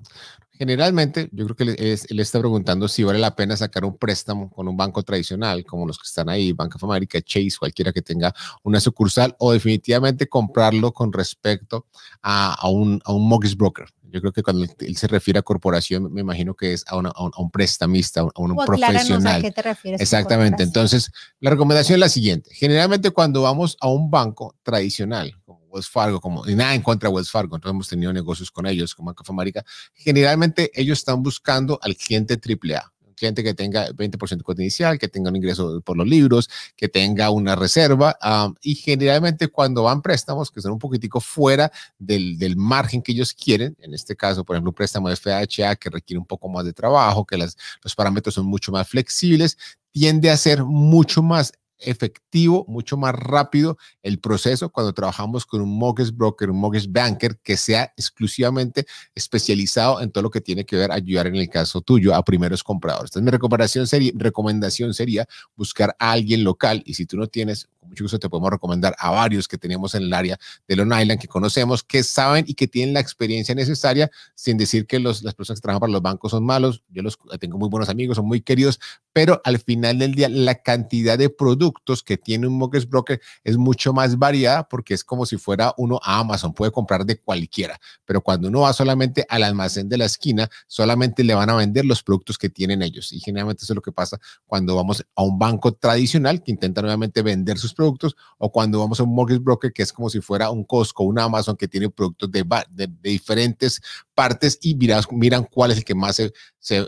generalmente yo creo que él está preguntando si vale la pena sacar un préstamo con un banco tradicional, como los que están ahí, Banca of America, Chase, cualquiera que tenga una sucursal, o definitivamente comprarlo con respecto a, un, a mortgage broker. Yo creo que cuando él se refiere a corporación, me imagino que es a, un, prestamista, a un, profesional. qué te Exactamente. Entonces, la recomendación es la siguiente. Generalmente cuando vamos a un banco tradicional, como Wells Fargo, como, y nada en contra de Wells Fargo, entonces hemos tenido negocios con ellos, como Bank Generalmente ellos están buscando al cliente AAA, un cliente que tenga 20% de cuota inicial, que tenga un ingreso por los libros, que tenga una reserva, y generalmente cuando van préstamos que son un poquitico fuera del, del, margen que ellos quieren, en este caso, por ejemplo, un préstamo de FHA que requiere un poco más de trabajo, que las, los parámetros son mucho más flexibles, tiende a ser mucho más efectivo, mucho más rápido el proceso cuando trabajamos con un mortgage broker, un mortgage banker que sea exclusivamente especializado en todo lo que tiene que ver ayudar en el caso tuyo a primeros compradores. Entonces mi recomendación sería, recomendación sería buscar a alguien local y si tú no tienes mucho gusto te podemos recomendar a varios que tenemos en el área de Long Island, que conocemos, que saben y que tienen la experiencia necesaria, sin decir que los, las personas que trabajan para los bancos son malos. Yo los tengo muy buenos amigos, son muy queridos, pero al final del día la cantidad de productos que tiene un mortgage broker es mucho más variada porque es como si fuera uno a Amazon, puede comprar de cualquiera, pero cuando uno va solamente al almacén de la esquina, solamente le van a vender los productos que tienen ellos. Y generalmente eso es lo que pasa cuando vamos a un banco tradicional que intenta nuevamente vender sus productos productos, o cuando vamos a un mortgage broker, que es como si fuera un Costco, un Amazon, que tiene productos de, de, diferentes partes y miran cuál es el que más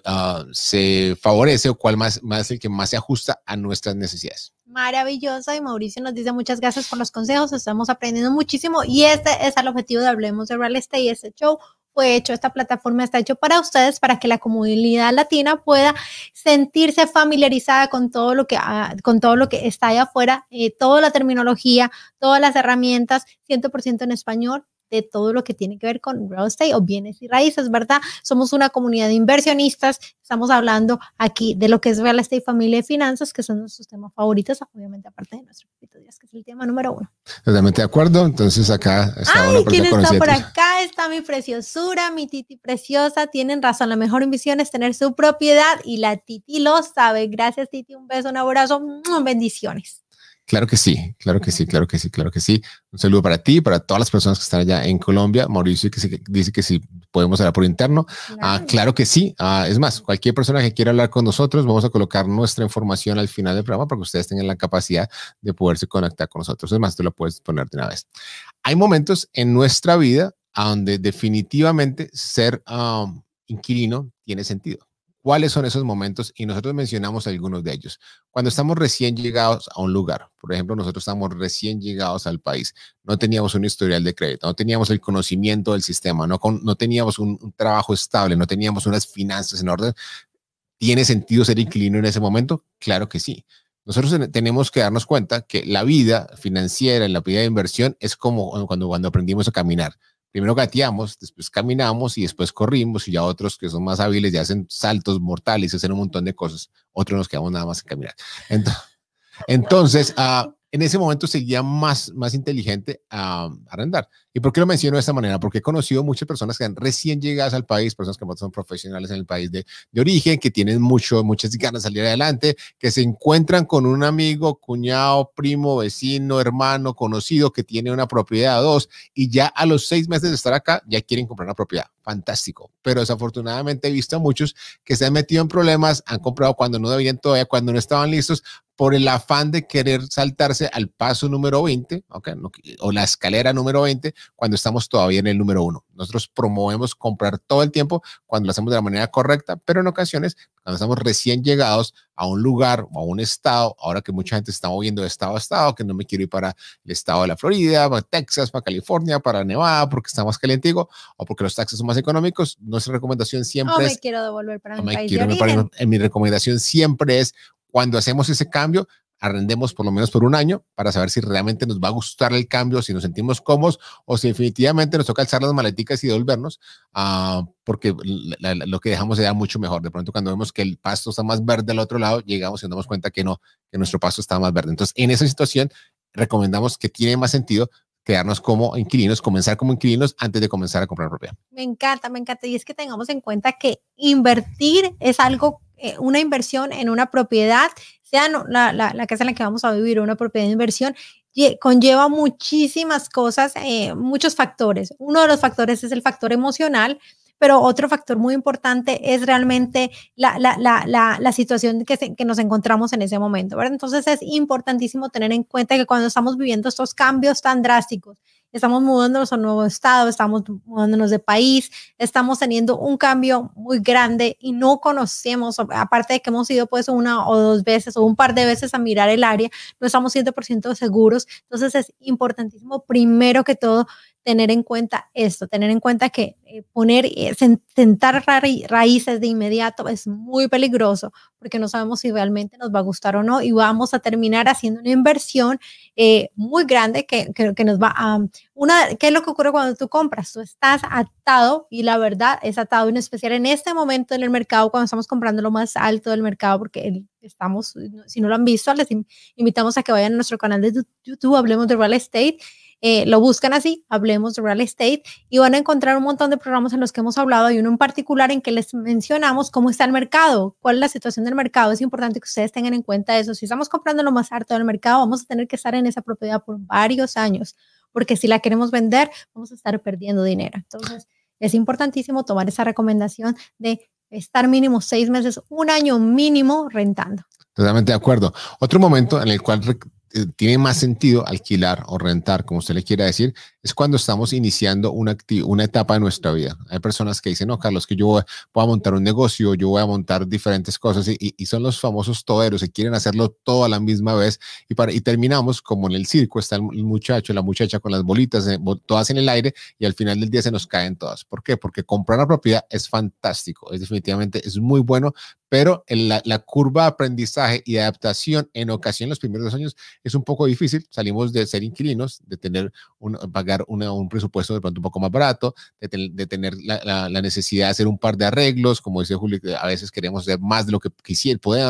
ah, se, favorece o cuál más, más es el que más se ajusta a nuestras necesidades. Maravilloso y Mauricio nos dice muchas gracias por los consejos, estamos aprendiendo muchísimo y este es el objetivo de Hablemos de Real Estate, y este show fue hecho, esta plataforma está hecho para ustedes, para que la comunidad latina pueda sentirse familiarizada con todo lo que, ah, con todo lo que está allá afuera, eh, toda la terminología, todas las herramientas, 100% en español, de todo lo que tiene que ver con real estate o bienes y raíces, ¿verdad? Somos una comunidad de inversionistas, estamos hablando aquí de lo que es real estate, familia y finanzas, que son nuestros temas favoritos, obviamente aparte de nuestro que es el tema número uno. Totalmente de acuerdo, entonces acá está Ay, ¿quién está por acá? Está mi preciosura, mi titi preciosa, tienen razón, la mejor inversión es tener su propiedad y la titi lo sabe. Gracias titi, un beso, un abrazo, bendiciones. Claro que sí, claro que sí, claro que sí, claro que sí. Un saludo para ti, para todas las personas que están allá en Colombia. Mauricio que, dice que sí podemos hablar por interno. Ah, claro, ah, claro que sí. Ah, es más, cualquier persona que quiera hablar con nosotros, vamos a colocar nuestra información al final del programa para que ustedes tengan la capacidad de poderse conectar con nosotros. Es más, tú lo puedes poner de una vez. Hay momentos en nuestra vida donde definitivamente ser ah, inquilino tiene sentido. ¿Cuáles son esos momentos? Y nosotros mencionamos algunos de ellos. Cuando estamos recién llegados a un lugar, por ejemplo, nosotros estamos recién llegados al país, no teníamos un historial de crédito, no teníamos el conocimiento del sistema, no, no teníamos un, trabajo estable, no teníamos unas finanzas en orden. ¿Tiene sentido ser inquilino en ese momento? Claro que sí. Nosotros tenemos que darnos cuenta que la vida financiera, la vida de inversión, es como cuando, cuando aprendimos a caminar primero gateamos, después caminamos y después corrimos y ya otros que son más hábiles ya hacen saltos mortales, hacen un montón de cosas. Otros nos quedamos nada más en caminar. Entonces, entonces ah, en ese momento seguía más, más inteligente a mm, arrendar. ¿Y por qué lo menciono de esta manera? Porque he conocido muchas personas que han recién llegadas al país, personas que son profesionales en el país de, origen, que tienen mucho, muchas ganas de salir adelante, que se encuentran con un amigo, cuñado, primo, vecino, hermano, conocido que tiene una propiedad a dos y ya a los seis meses de estar acá ya quieren comprar una propiedad. Fantástico. Pero desafortunadamente he visto a muchos que se han metido en problemas, han comprado cuando no debían todavía, cuando no estaban listos, por el afán de querer saltarse al paso número 20, o la escalera número 20, cuando estamos todavía en el número 1. Nosotros promovemos comprar todo el tiempo cuando lo hacemos de la manera correcta, pero en ocasiones, cuando estamos recién llegados a un lugar o a un estado, ahora que mucha gente está moviendo de estado a estado, que no me quiero ir para el estado de la Florida, para Texas, para California, para Nevada, porque está más caliente o porque los taxes son más económicos, nuestra recomendación siempre es... es... me quiero devolver para mi recomendación siempre es cuando hacemos ese cambio, arrendemos por lo menos por un año para saber si realmente nos va a gustar el cambio, si nos sentimos cómodos o si definitivamente nos toca alzar las maleticas y devolvernos, ah, porque lo que dejamos da mucho mejor. De pronto cuando vemos que el pasto está más verde al otro lado, llegamos y nos damos cuenta que no, que nuestro pasto está más verde. Entonces, en esa situación, recomendamos que tiene más sentido quedarnos como inquilinos, comenzar como inquilinos antes de comenzar a comprar propiedad. Me encanta, me encanta. Y es que tengamos en cuenta que invertir es algo, eh, una inversión en una propiedad, sea no, la, casa en la que vamos a vivir, una propiedad de inversión, conlleva muchísimas cosas, eh, muchos factores. Uno de los factores es el factor emocional, pero otro factor muy importante es realmente la, la, la, la situación que, nos encontramos en ese momento, ¿verdad? Entonces es importantísimo tener en cuenta que cuando estamos viviendo estos cambios tan drásticos, estamos mudándonos a un nuevo estado, estamos mudándonos de país, estamos teniendo un cambio muy grande y no conocemos, aparte de que hemos ido pues una o dos veces o un par de veces a mirar el área, no estamos 100% seguros. Entonces es importantísimo primero que todo tener en cuenta esto, tener en cuenta que eh, poner, eh, sentar raíces de inmediato es muy peligroso porque no sabemos si realmente nos va a gustar o no y vamos a terminar haciendo una inversión eh, muy grande que, que, nos va a... Una, ¿Qué es lo que ocurre cuando tú compras? Tú estás atado y la verdad es atado en especial en este momento en el mercado cuando estamos comprando lo más alto del mercado porque estamos, si no lo han visto, les invitamos a que vayan a nuestro canal de YouTube, hablemos de real estate eh, lo buscan así, hablemos de real estate, y van a encontrar un montón de programas en los que hemos hablado Hay uno en particular en que les mencionamos cómo está el mercado, cuál es la situación del mercado. Es importante que ustedes tengan en cuenta eso. Si estamos comprando lo más harto del mercado, vamos a tener que estar en esa propiedad por varios años, porque si la queremos vender, vamos a estar perdiendo dinero. Entonces, es importantísimo tomar esa recomendación de estar mínimo seis meses, un año mínimo rentando. Totalmente de acuerdo. Otro momento en el cual eh, tiene más sentido alquilar o rentar, como usted le quiera decir, es cuando estamos iniciando una, una etapa de nuestra vida. Hay personas que dicen, no, Carlos, que yo voy, a montar un negocio, yo voy a montar diferentes cosas y, y, son los famosos toderos que quieren hacerlo todo a la misma vez y, para, y terminamos como en el circo, está el muchacho, la muchacha con las bolitas eh, todas en el aire y al final del día se nos caen todas. ¿Por qué? Porque comprar una propiedad es fantástico, es definitivamente, es muy bueno, pero la, curva de aprendizaje y adaptación en ocasión los primeros dos años es un poco difícil. Salimos de ser inquilinos, de tener un, pagar un presupuesto de pronto un poco más barato, de, tener la, necesidad de hacer un par de arreglos, como dice Julio, a veces queremos hacer más de lo que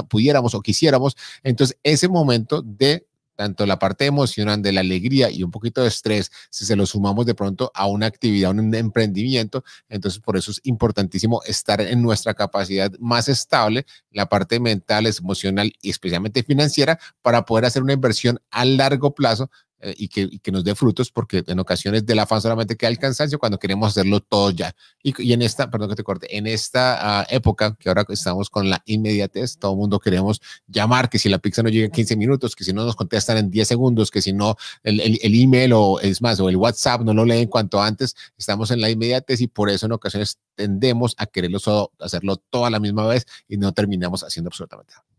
pudiéramos o quisiéramos. Entonces, ese momento de tanto la parte emocional de la alegría y un poquito de estrés, si se lo sumamos de pronto a una actividad, un em, emprendimiento, entonces por eso es importantísimo estar en nuestra capacidad más estable, la parte mental, emocional y especialmente financiera, para poder hacer una inversión a largo plazo eh, y, que, que, nos dé frutos, porque en ocasiones del afán solamente queda el cansancio cuando queremos hacerlo todo ya. Y, en esta, perdón que te corte, en esta ah, época que ahora estamos con la inmediatez, todo el mundo queremos llamar, que si la pizza no llega en 15 minutos, que si no nos contestan en 10 segundos, que si no el, email o es más, o el WhatsApp no lo leen cuanto antes, estamos en la inmediatez y por eso en ocasiones tendemos a quererlo hacerlo todo a la misma vez y no terminamos haciendo absolutamente nada.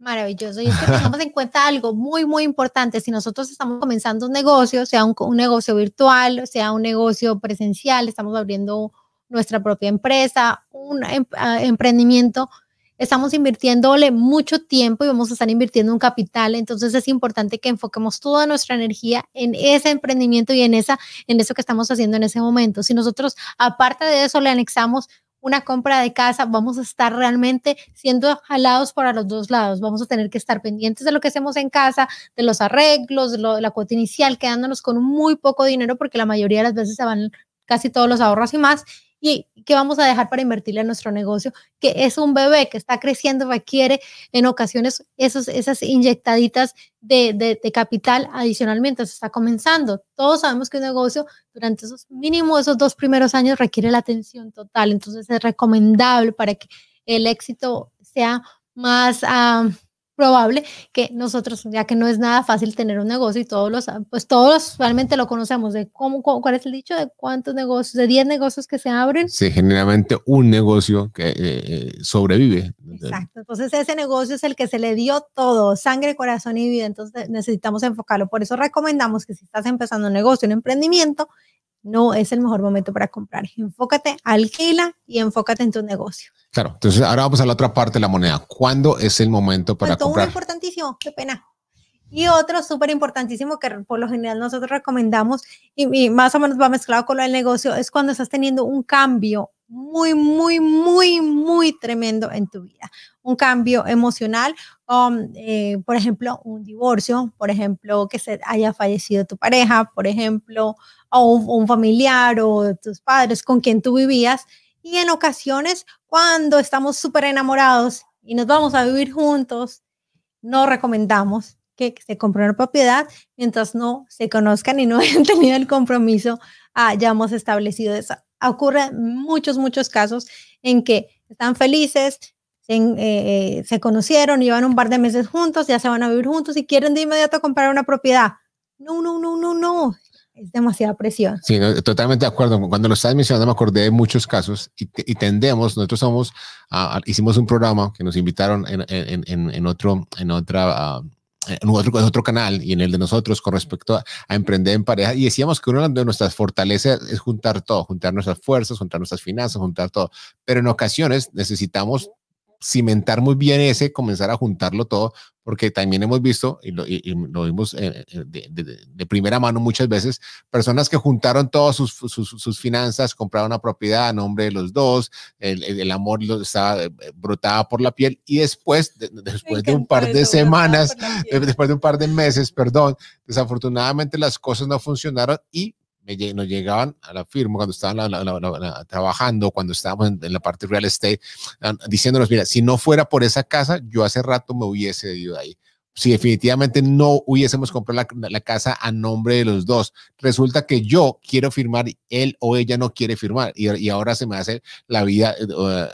Maravilloso. Y es que tengamos en cuenta algo muy, muy importante. Si nosotros estamos comenzando un negocio, sea un, negocio virtual, sea un negocio presencial, estamos abriendo nuestra propia empresa, un em, ah, emprendimiento, estamos invirtiéndole mucho tiempo y vamos a estar invirtiendo un capital. Entonces es importante que enfoquemos toda nuestra energía en ese emprendimiento y en, esa, en eso que estamos haciendo en ese momento. Si nosotros, aparte de eso, le anexamos una compra de casa, vamos a estar realmente siendo jalados para los dos lados. Vamos a tener que estar pendientes de lo que hacemos en casa, de los arreglos, de, la cuota inicial, quedándonos con muy poco dinero porque la mayoría de las veces se van casi todos los ahorros y más y qué vamos a dejar para invertirle a nuestro negocio, que es un bebé que está creciendo, requiere en ocasiones esos, esas inyectaditas de, capital adicionalmente, se está comenzando. Todos sabemos que un negocio durante esos mínimos, esos dos primeros años requiere la atención total, entonces es recomendable para que el éxito sea más... Ah, probable que nosotros, ya que no es nada fácil tener un negocio y todos los, pues todos realmente lo conocemos, de cómo, cuál es el dicho, de cuántos negocios, de 10 negocios que se abren. Sí, generalmente un negocio que eh, eh, sobrevive. Exacto, entonces ese negocio es el que se le dio todo, sangre, corazón y vida, entonces necesitamos enfocarlo. Por eso recomendamos que si estás empezando un negocio, un emprendimiento, no es el mejor momento para comprar. Enfócate, alquila y enfócate en tu negocio. Claro, entonces ahora vamos a la otra parte de la moneda. ¿Cuándo es el momento para comprar? comprar? Uno importantísimo, qué pena. Y otro súper importantísimo que por lo general nosotros recomendamos y, y, más o menos va mezclado con lo del negocio es cuando estás teniendo un cambio muy, muy, muy, muy tremendo en tu vida. Un cambio emocional, um, eh, por ejemplo, un divorcio, por ejemplo, que se haya fallecido tu pareja, por ejemplo, o un, familiar o tus padres con quien tú vivías. Y en ocasiones, cuando estamos súper enamorados y nos vamos a vivir juntos, no recomendamos que se compren una propiedad mientras no se conozcan y no hayan tenido el compromiso hayamos ah, establecido esa ocurre muchos, muchos casos en que están felices, eh, eh, se conocieron, llevan un par de meses juntos, ya se van a vivir juntos y quieren de inmediato comprar una propiedad. No, no, no, no, no. Es demasiada presión. Sí, totalmente de acuerdo. Cuando lo estás mencionando, me acordé de muchos casos y, tendemos, nosotros somos, ah, ah, hicimos un programa que nos invitaron en, en, en otro, en otra ah, eh, en otro, canal y en el de nosotros con respecto a, a, emprender en pareja. Y decíamos que una de nuestras fortalezas es juntar todo, juntar nuestras fuerzas, juntar nuestras finanzas, juntar todo. Pero en ocasiones necesitamos cimentar muy bien ese, comenzar a juntarlo todo, porque también hemos visto, y lo, vimos eh, eh, de, primera mano muchas veces, personas que juntaron todas sus, sus, finanzas, compraron una propiedad a nombre de los dos, el, amor lo estaba eh, brotaba por la piel y después, después de un par de semanas, después de un par de meses, perdón, desafortunadamente las cosas no funcionaron y nos llegaban a la firma cuando estaban trabajando, cuando estábamos en, la parte real estate, ah, diciéndonos, mira, si no fuera por esa casa, yo hace rato me hubiese ido de ahí. Si definitivamente no hubiésemos comprado la, casa a nombre de los dos, resulta que yo quiero firmar, él o ella no quiere firmar y, ahora se me hace la vida eh,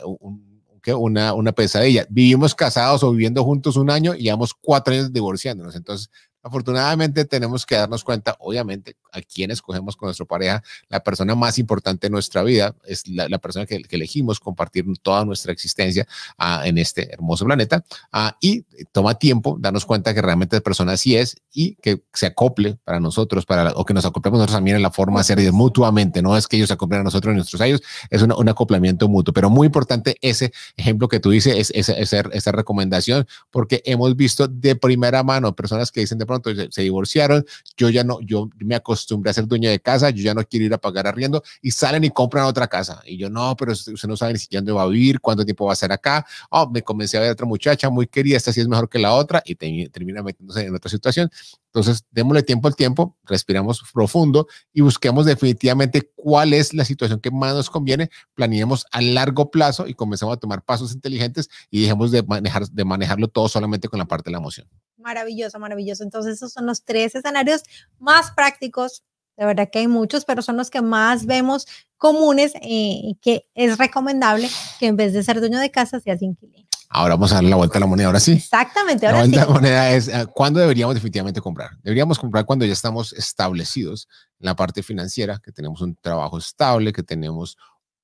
una, una pesadilla. Vivimos casados o viviendo juntos un año y llevamos cuatro años divorciándonos. Entonces, Afortunadamente tenemos que darnos cuenta, obviamente, a quién escogemos con nuestra pareja. La persona más importante en nuestra vida es la, persona que, elegimos compartir toda nuestra existencia ah, en este hermoso planeta. Ah, y toma tiempo darnos cuenta que realmente la persona así es y que se acople para nosotros, para, o que nos acoplemos nosotros también en la forma de ser mutuamente. No es que ellos se acoplen a nosotros en nuestros años, es un, acoplamiento mutuo. Pero muy importante ese ejemplo que tú dices, es, esa recomendación, porque hemos visto de primera mano personas que dicen de pronto, entonces se, divorciaron, yo ya no, yo me acostumbré a ser dueña de casa, yo ya no quiero ir a pagar arriendo y salen y compran otra casa. Y yo no, pero usted no sabe ni siquiera dónde va a vivir, cuánto tiempo va a ser acá. Oh, me comencé a ver a otra muchacha muy querida, esta sí es mejor que la otra y termina metiéndose en otra situación. Entonces, démosle tiempo al tiempo, respiramos profundo y busquemos definitivamente cuál es la situación que más nos conviene, planeemos a largo plazo y comenzamos a tomar pasos inteligentes y dejemos de, manejar, de manejarlo todo solamente con la parte de la emoción. Maravilloso, maravilloso. Entonces, esos son los tres escenarios más prácticos. De verdad que hay muchos, pero son los que más vemos comunes y eh, que es recomendable que en vez de ser dueño de casa seas inquilino. Ahora vamos a darle la vuelta a la moneda, ahora sí. Exactamente, ahora la vuelta a la moneda es eh, cuándo deberíamos definitivamente comprar. Deberíamos comprar cuando ya estamos establecidos en la parte financiera, que tenemos un trabajo estable, que tenemos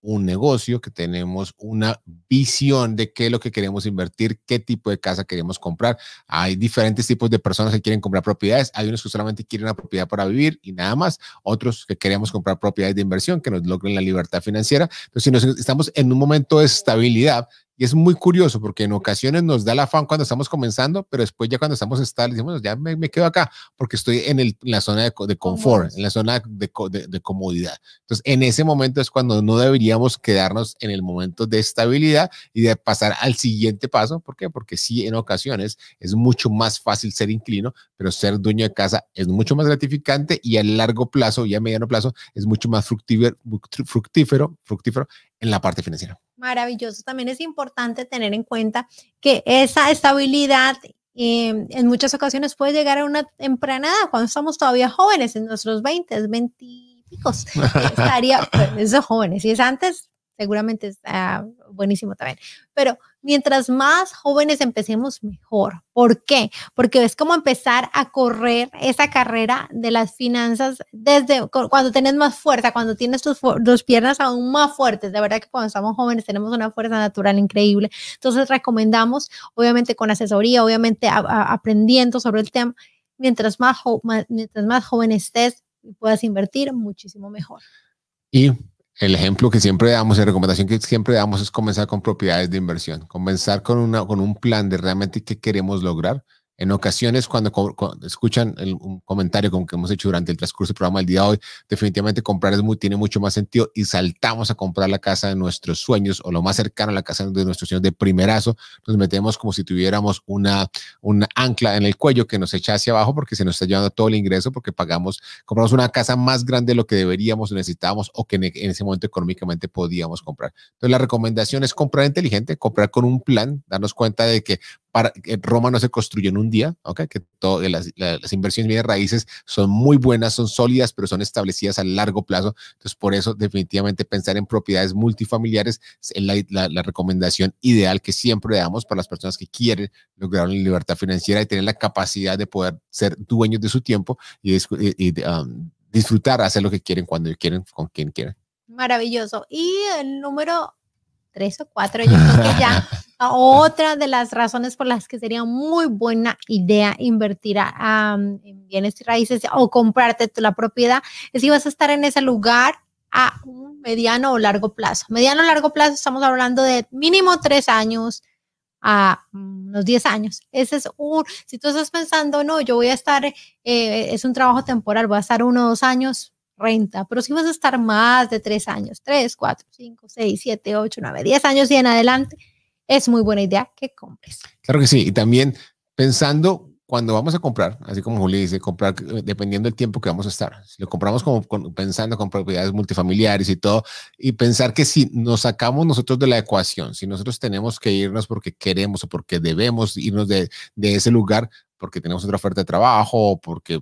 un negocio, que tenemos una visión de qué es lo que queremos invertir, qué tipo de casa queremos comprar. Hay diferentes tipos de personas que quieren comprar propiedades. Hay unos que solamente quieren una propiedad para vivir y nada más. Otros que queremos comprar propiedades de inversión que nos logren la libertad financiera. Entonces, si nos, estamos en un momento de estabilidad, y es muy curioso porque en ocasiones nos da el afán cuando estamos comenzando, pero después ya cuando estamos estables, decimos, ya me, quedo acá porque estoy en, la zona de, confort, en la zona de, comodidad. Entonces, en ese momento es cuando no deberíamos quedarnos en el momento de estabilidad y de pasar al siguiente paso. ¿Por qué? Porque sí, en ocasiones es mucho más fácil ser inclino, pero ser dueño de casa es mucho más gratificante y a largo plazo y a mediano plazo es mucho más fructífero, fructífero, fructífero en la parte financiera. Maravilloso. También es importante tener en cuenta que esa estabilidad em, en muchas ocasiones puede llegar a una temprana cuando estamos todavía jóvenes, en nuestros 20, 20 Estaría, esos jóvenes, si es antes, seguramente está buenísimo también. Pero mientras más jóvenes empecemos, mejor. ¿Por qué? Porque es como empezar a correr esa carrera de las finanzas desde cuando tienes más fuerza, cuando tienes tus, dos piernas aún más fuertes. De verdad que cuando estamos jóvenes tenemos una fuerza natural increíble. Entonces recomendamos, obviamente con asesoría, obviamente aprendiendo sobre el tema, mientras más, más, mientras más joven estés, puedas invertir muchísimo mejor. Y el ejemplo que siempre damos, la recomendación que siempre damos es comenzar con propiedades de inversión, comenzar con, una, con un plan de realmente qué queremos lograr en ocasiones, cuando escuchan un comentario como que hemos hecho durante el transcurso del programa del día de hoy, definitivamente comprar es muy, tiene mucho más sentido y saltamos a comprar la casa de nuestros sueños o lo más cercano a la casa de nuestros sueños de primerazo. Nos metemos como si tuviéramos una, una ancla en el cuello que nos echa hacia abajo porque se nos está llevando todo el ingreso porque pagamos, compramos una casa más grande de lo que deberíamos, necesitábamos o que en, en ese momento económicamente podíamos comprar. Entonces, la recomendación es comprar inteligente, comprar con un plan, darnos cuenta de que eh, Roma no se construyó en un día, ¿ok? que todo, las, inversiones de raíces son muy buenas, son sólidas, pero son establecidas a largo plazo. Entonces, por eso definitivamente pensar en propiedades multifamiliares es la, recomendación ideal que siempre damos para las personas que quieren lograr una libertad financiera y tener la capacidad de poder ser dueños de su tiempo y, um, disfrutar, hacer lo que quieren, cuando quieren, con quien quieren. Maravilloso. Y el número tres o cuatro, yo creo que ya Ah, otra de las razones por las que sería muy buena idea invertir a, en bienes y raíces o comprarte la propiedad es si vas a estar en ese lugar a un mediano o largo plazo. Mediano o largo plazo estamos hablando de mínimo tres años a mm, unos 10 años. Ese es un, si tú estás pensando, no, yo voy a estar, eh, es un trabajo temporal, voy a estar uno o dos años renta, pero si vas a estar más de tres años, tres, cuatro, cinco, seis, siete, ocho, nueve, diez años y en adelante, es muy buena idea que compres. Claro que sí, y también pensando cuando vamos a comprar, así como Juli dice, comprar eh, dependiendo del tiempo que vamos a estar. Si lo compramos como pensando con propiedades multifamiliares y todo, y pensar que si nos sacamos nosotros de la ecuación, si nosotros tenemos que irnos porque queremos o porque debemos irnos de, de ese lugar, porque tenemos otra oferta de trabajo o porque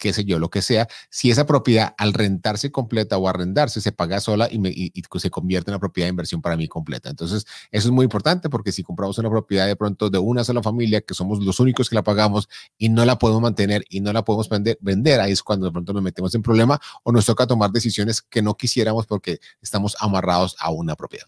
qué sé yo, lo que sea, si esa propiedad al rentarse completa o arrendarse se paga sola y, se convierte en una propiedad de inversión para mí completa. Entonces, eso es muy importante porque si compramos una propiedad de pronto de una sola familia, que somos los únicos que la pagamos y no la podemos mantener y no la podemos vender, vender ahí es cuando de pronto nos metemos en problema o nos toca tomar decisiones que no quisiéramos porque estamos amarrados a una propiedad.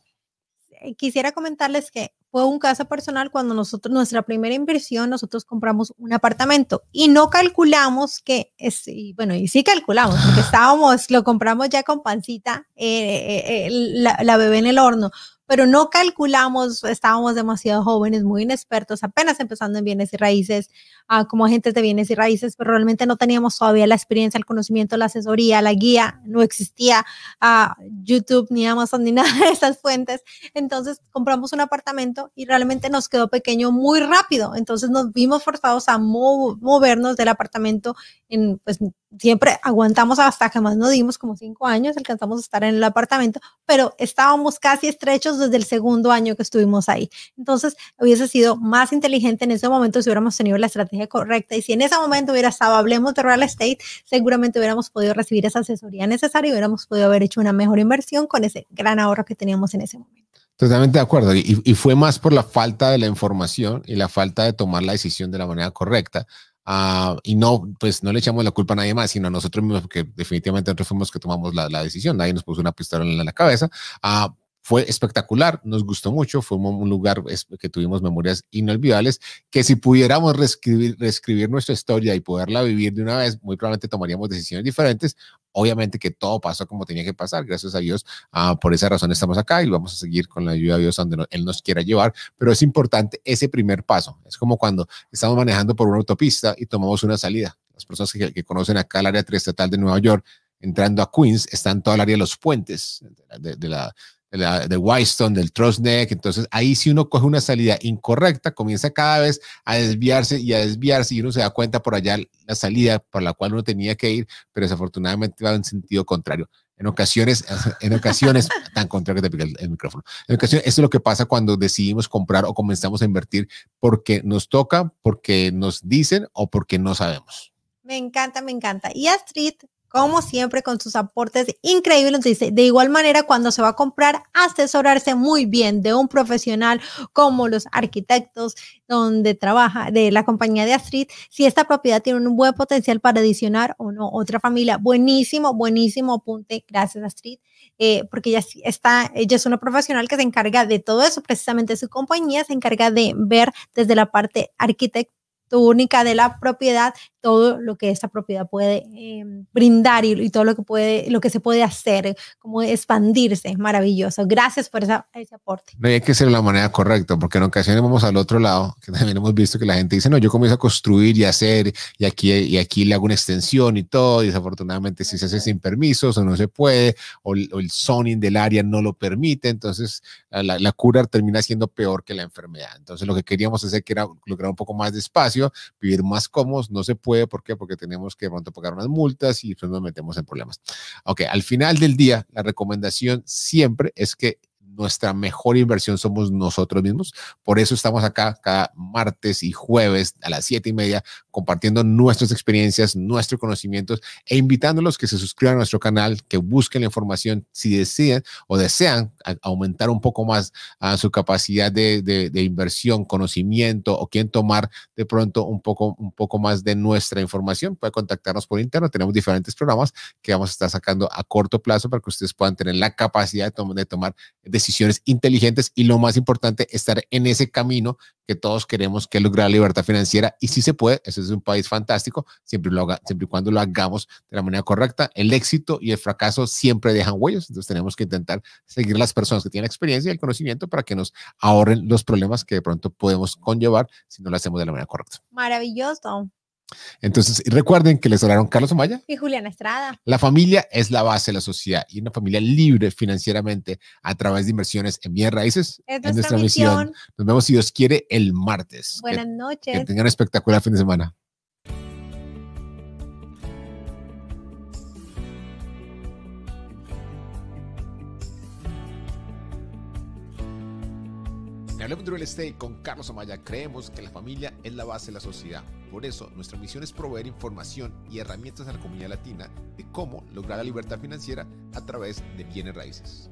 Eh, quisiera comentarles que fue un caso personal cuando nosotros, nuestra primera inversión, nosotros compramos un apartamento y no calculamos que, es, bueno, y sí calculamos, porque estábamos, lo compramos ya con pancita, eh, eh, la, la, bebé en el horno, pero no calculamos, estábamos demasiado jóvenes, muy inexpertos, apenas empezando en bienes y raíces, ah, como agentes de bienes y raíces, pero realmente no teníamos todavía la experiencia, el conocimiento, la asesoría, la guía, no existía ah, YouTube ni Amazon ni nada de esas fuentes. Entonces compramos un apartamento y realmente nos quedó pequeño muy rápido, entonces nos vimos forzados a movernos del apartamento en, pues siempre aguantamos hasta que más nos dimos como cinco años, alcanzamos a estar en el apartamento, pero estábamos casi estrechos desde el segundo año que estuvimos ahí. Entonces, hubiese sido más inteligente en ese momento si hubiéramos tenido la estrategia correcta. Y si en ese momento hubiera estado, hablemos de real estate, seguramente hubiéramos podido recibir esa asesoría necesaria y hubiéramos podido haber hecho una mejor inversión con ese gran ahorro que teníamos en ese momento. Totalmente de acuerdo. Y, fue más por la falta de la información y la falta de tomar la decisión de la manera correcta. Ah, y no, pues no le echamos la culpa a nadie más, sino a nosotros mismos, porque definitivamente nosotros fuimos que tomamos la, decisión, nadie nos puso una pistola en la cabeza, uh, fue espectacular, nos gustó mucho, fue un lugar que tuvimos memorias inolvidables, que si pudiéramos reescribir, nuestra historia y poderla vivir de una vez, muy probablemente tomaríamos decisiones diferentes. Obviamente que todo pasó como tenía que pasar, gracias a Dios. Ah, por esa razón estamos acá y vamos a seguir con la ayuda de Dios donde Él nos quiera llevar, pero es importante ese primer paso. Es como cuando estamos manejando por una autopista y tomamos una salida. Las personas que, conocen acá el área triestatal de Nueva York, entrando a Queens, están en toda el área de los puentes, de la de, la, de Wyston, del Trust Neck. Entonces, ahí si uno coge una salida incorrecta, comienza cada vez a desviarse y a desviarse y uno se da cuenta por allá la salida por la cual uno tenía que ir, pero desafortunadamente va en sentido contrario. En ocasiones, en ocasiones, tan contrario que te pica el, el, micrófono. En ocasiones, eso es lo que pasa cuando decidimos comprar o comenzamos a invertir porque nos toca, porque nos dicen o porque no sabemos. Me encanta, me encanta. Y Astrid como siempre con sus aportes increíbles. Dice, de igual manera, cuando se va a comprar, asesorarse muy bien de un profesional como los arquitectos donde trabaja, de la compañía de Astrid, si esta propiedad tiene un buen potencial para adicionar o no otra familia. Buenísimo, buenísimo apunte. Gracias, Astrid. Eh, porque está, ella es una profesional que se encarga de todo eso, precisamente su compañía se encarga de ver desde la parte arquitectónica de la propiedad todo lo que esta propiedad puede em, brindar y, todo lo que puede, lo que se puede hacer, como expandirse, es maravilloso. Gracias por ese aporte. No, hay que ser de la manera correcta, porque en ocasiones vamos al otro lado, que también hemos visto que la gente dice, no, yo comienzo a construir y hacer, y aquí, y aquí le hago una extensión y todo, y desafortunadamente si se hace sin permisos o no se puede, o, el zoning del área no lo permite, entonces la, cura termina siendo peor que la enfermedad. Entonces lo que queríamos hacer que era lograr un poco más de espacio, vivir más cómodos, no se puede ¿por qué? Porque tenemos que pronto pagar unas multas y pues nos metemos en problemas. Ok, al final del día, la recomendación siempre es que nuestra mejor inversión somos nosotros mismos. Por eso estamos acá cada martes y jueves a las siete y media compartiendo nuestras experiencias, nuestros conocimientos e invitándolos que se suscriban a nuestro canal, que busquen la información si deciden o desean aumentar un poco más a su capacidad de, inversión, conocimiento o quieren tomar de pronto un poco, un poco más de nuestra información. Puede contactarnos por interno. Tenemos diferentes programas que vamos a estar sacando a corto plazo para que ustedes puedan tener la capacidad de tomar decisiones inteligentes y lo más importante, estar en ese camino que todos queremos, que es lograr la libertad financiera. Y si se puede, eso es un país fantástico, siempre, lo haga, siempre y cuando lo hagamos de la manera correcta. El éxito y el fracaso siempre dejan huellas, entonces tenemos que intentar seguir las personas que tienen experiencia y el conocimiento para que nos ahorren los problemas que de pronto podemos conllevar si no lo hacemos de la manera correcta. Maravilloso. Entonces, recuerden que les hablaron Carlos Amaya y Juliana Estrada. La familia es la base de la sociedad y una familia libre financieramente a través de inversiones en bienes raíces es nuestra, misión. Nos vemos, si Dios quiere, el martes. Buenas noches. Que tengan un espectacular fin de semana. Mundo Real Estate con Carlos Amaya creemos que la familia es la base de la sociedad. Por eso, nuestra misión es proveer información y herramientas a la comunidad latina de cómo lograr la libertad financiera a través de bienes raíces.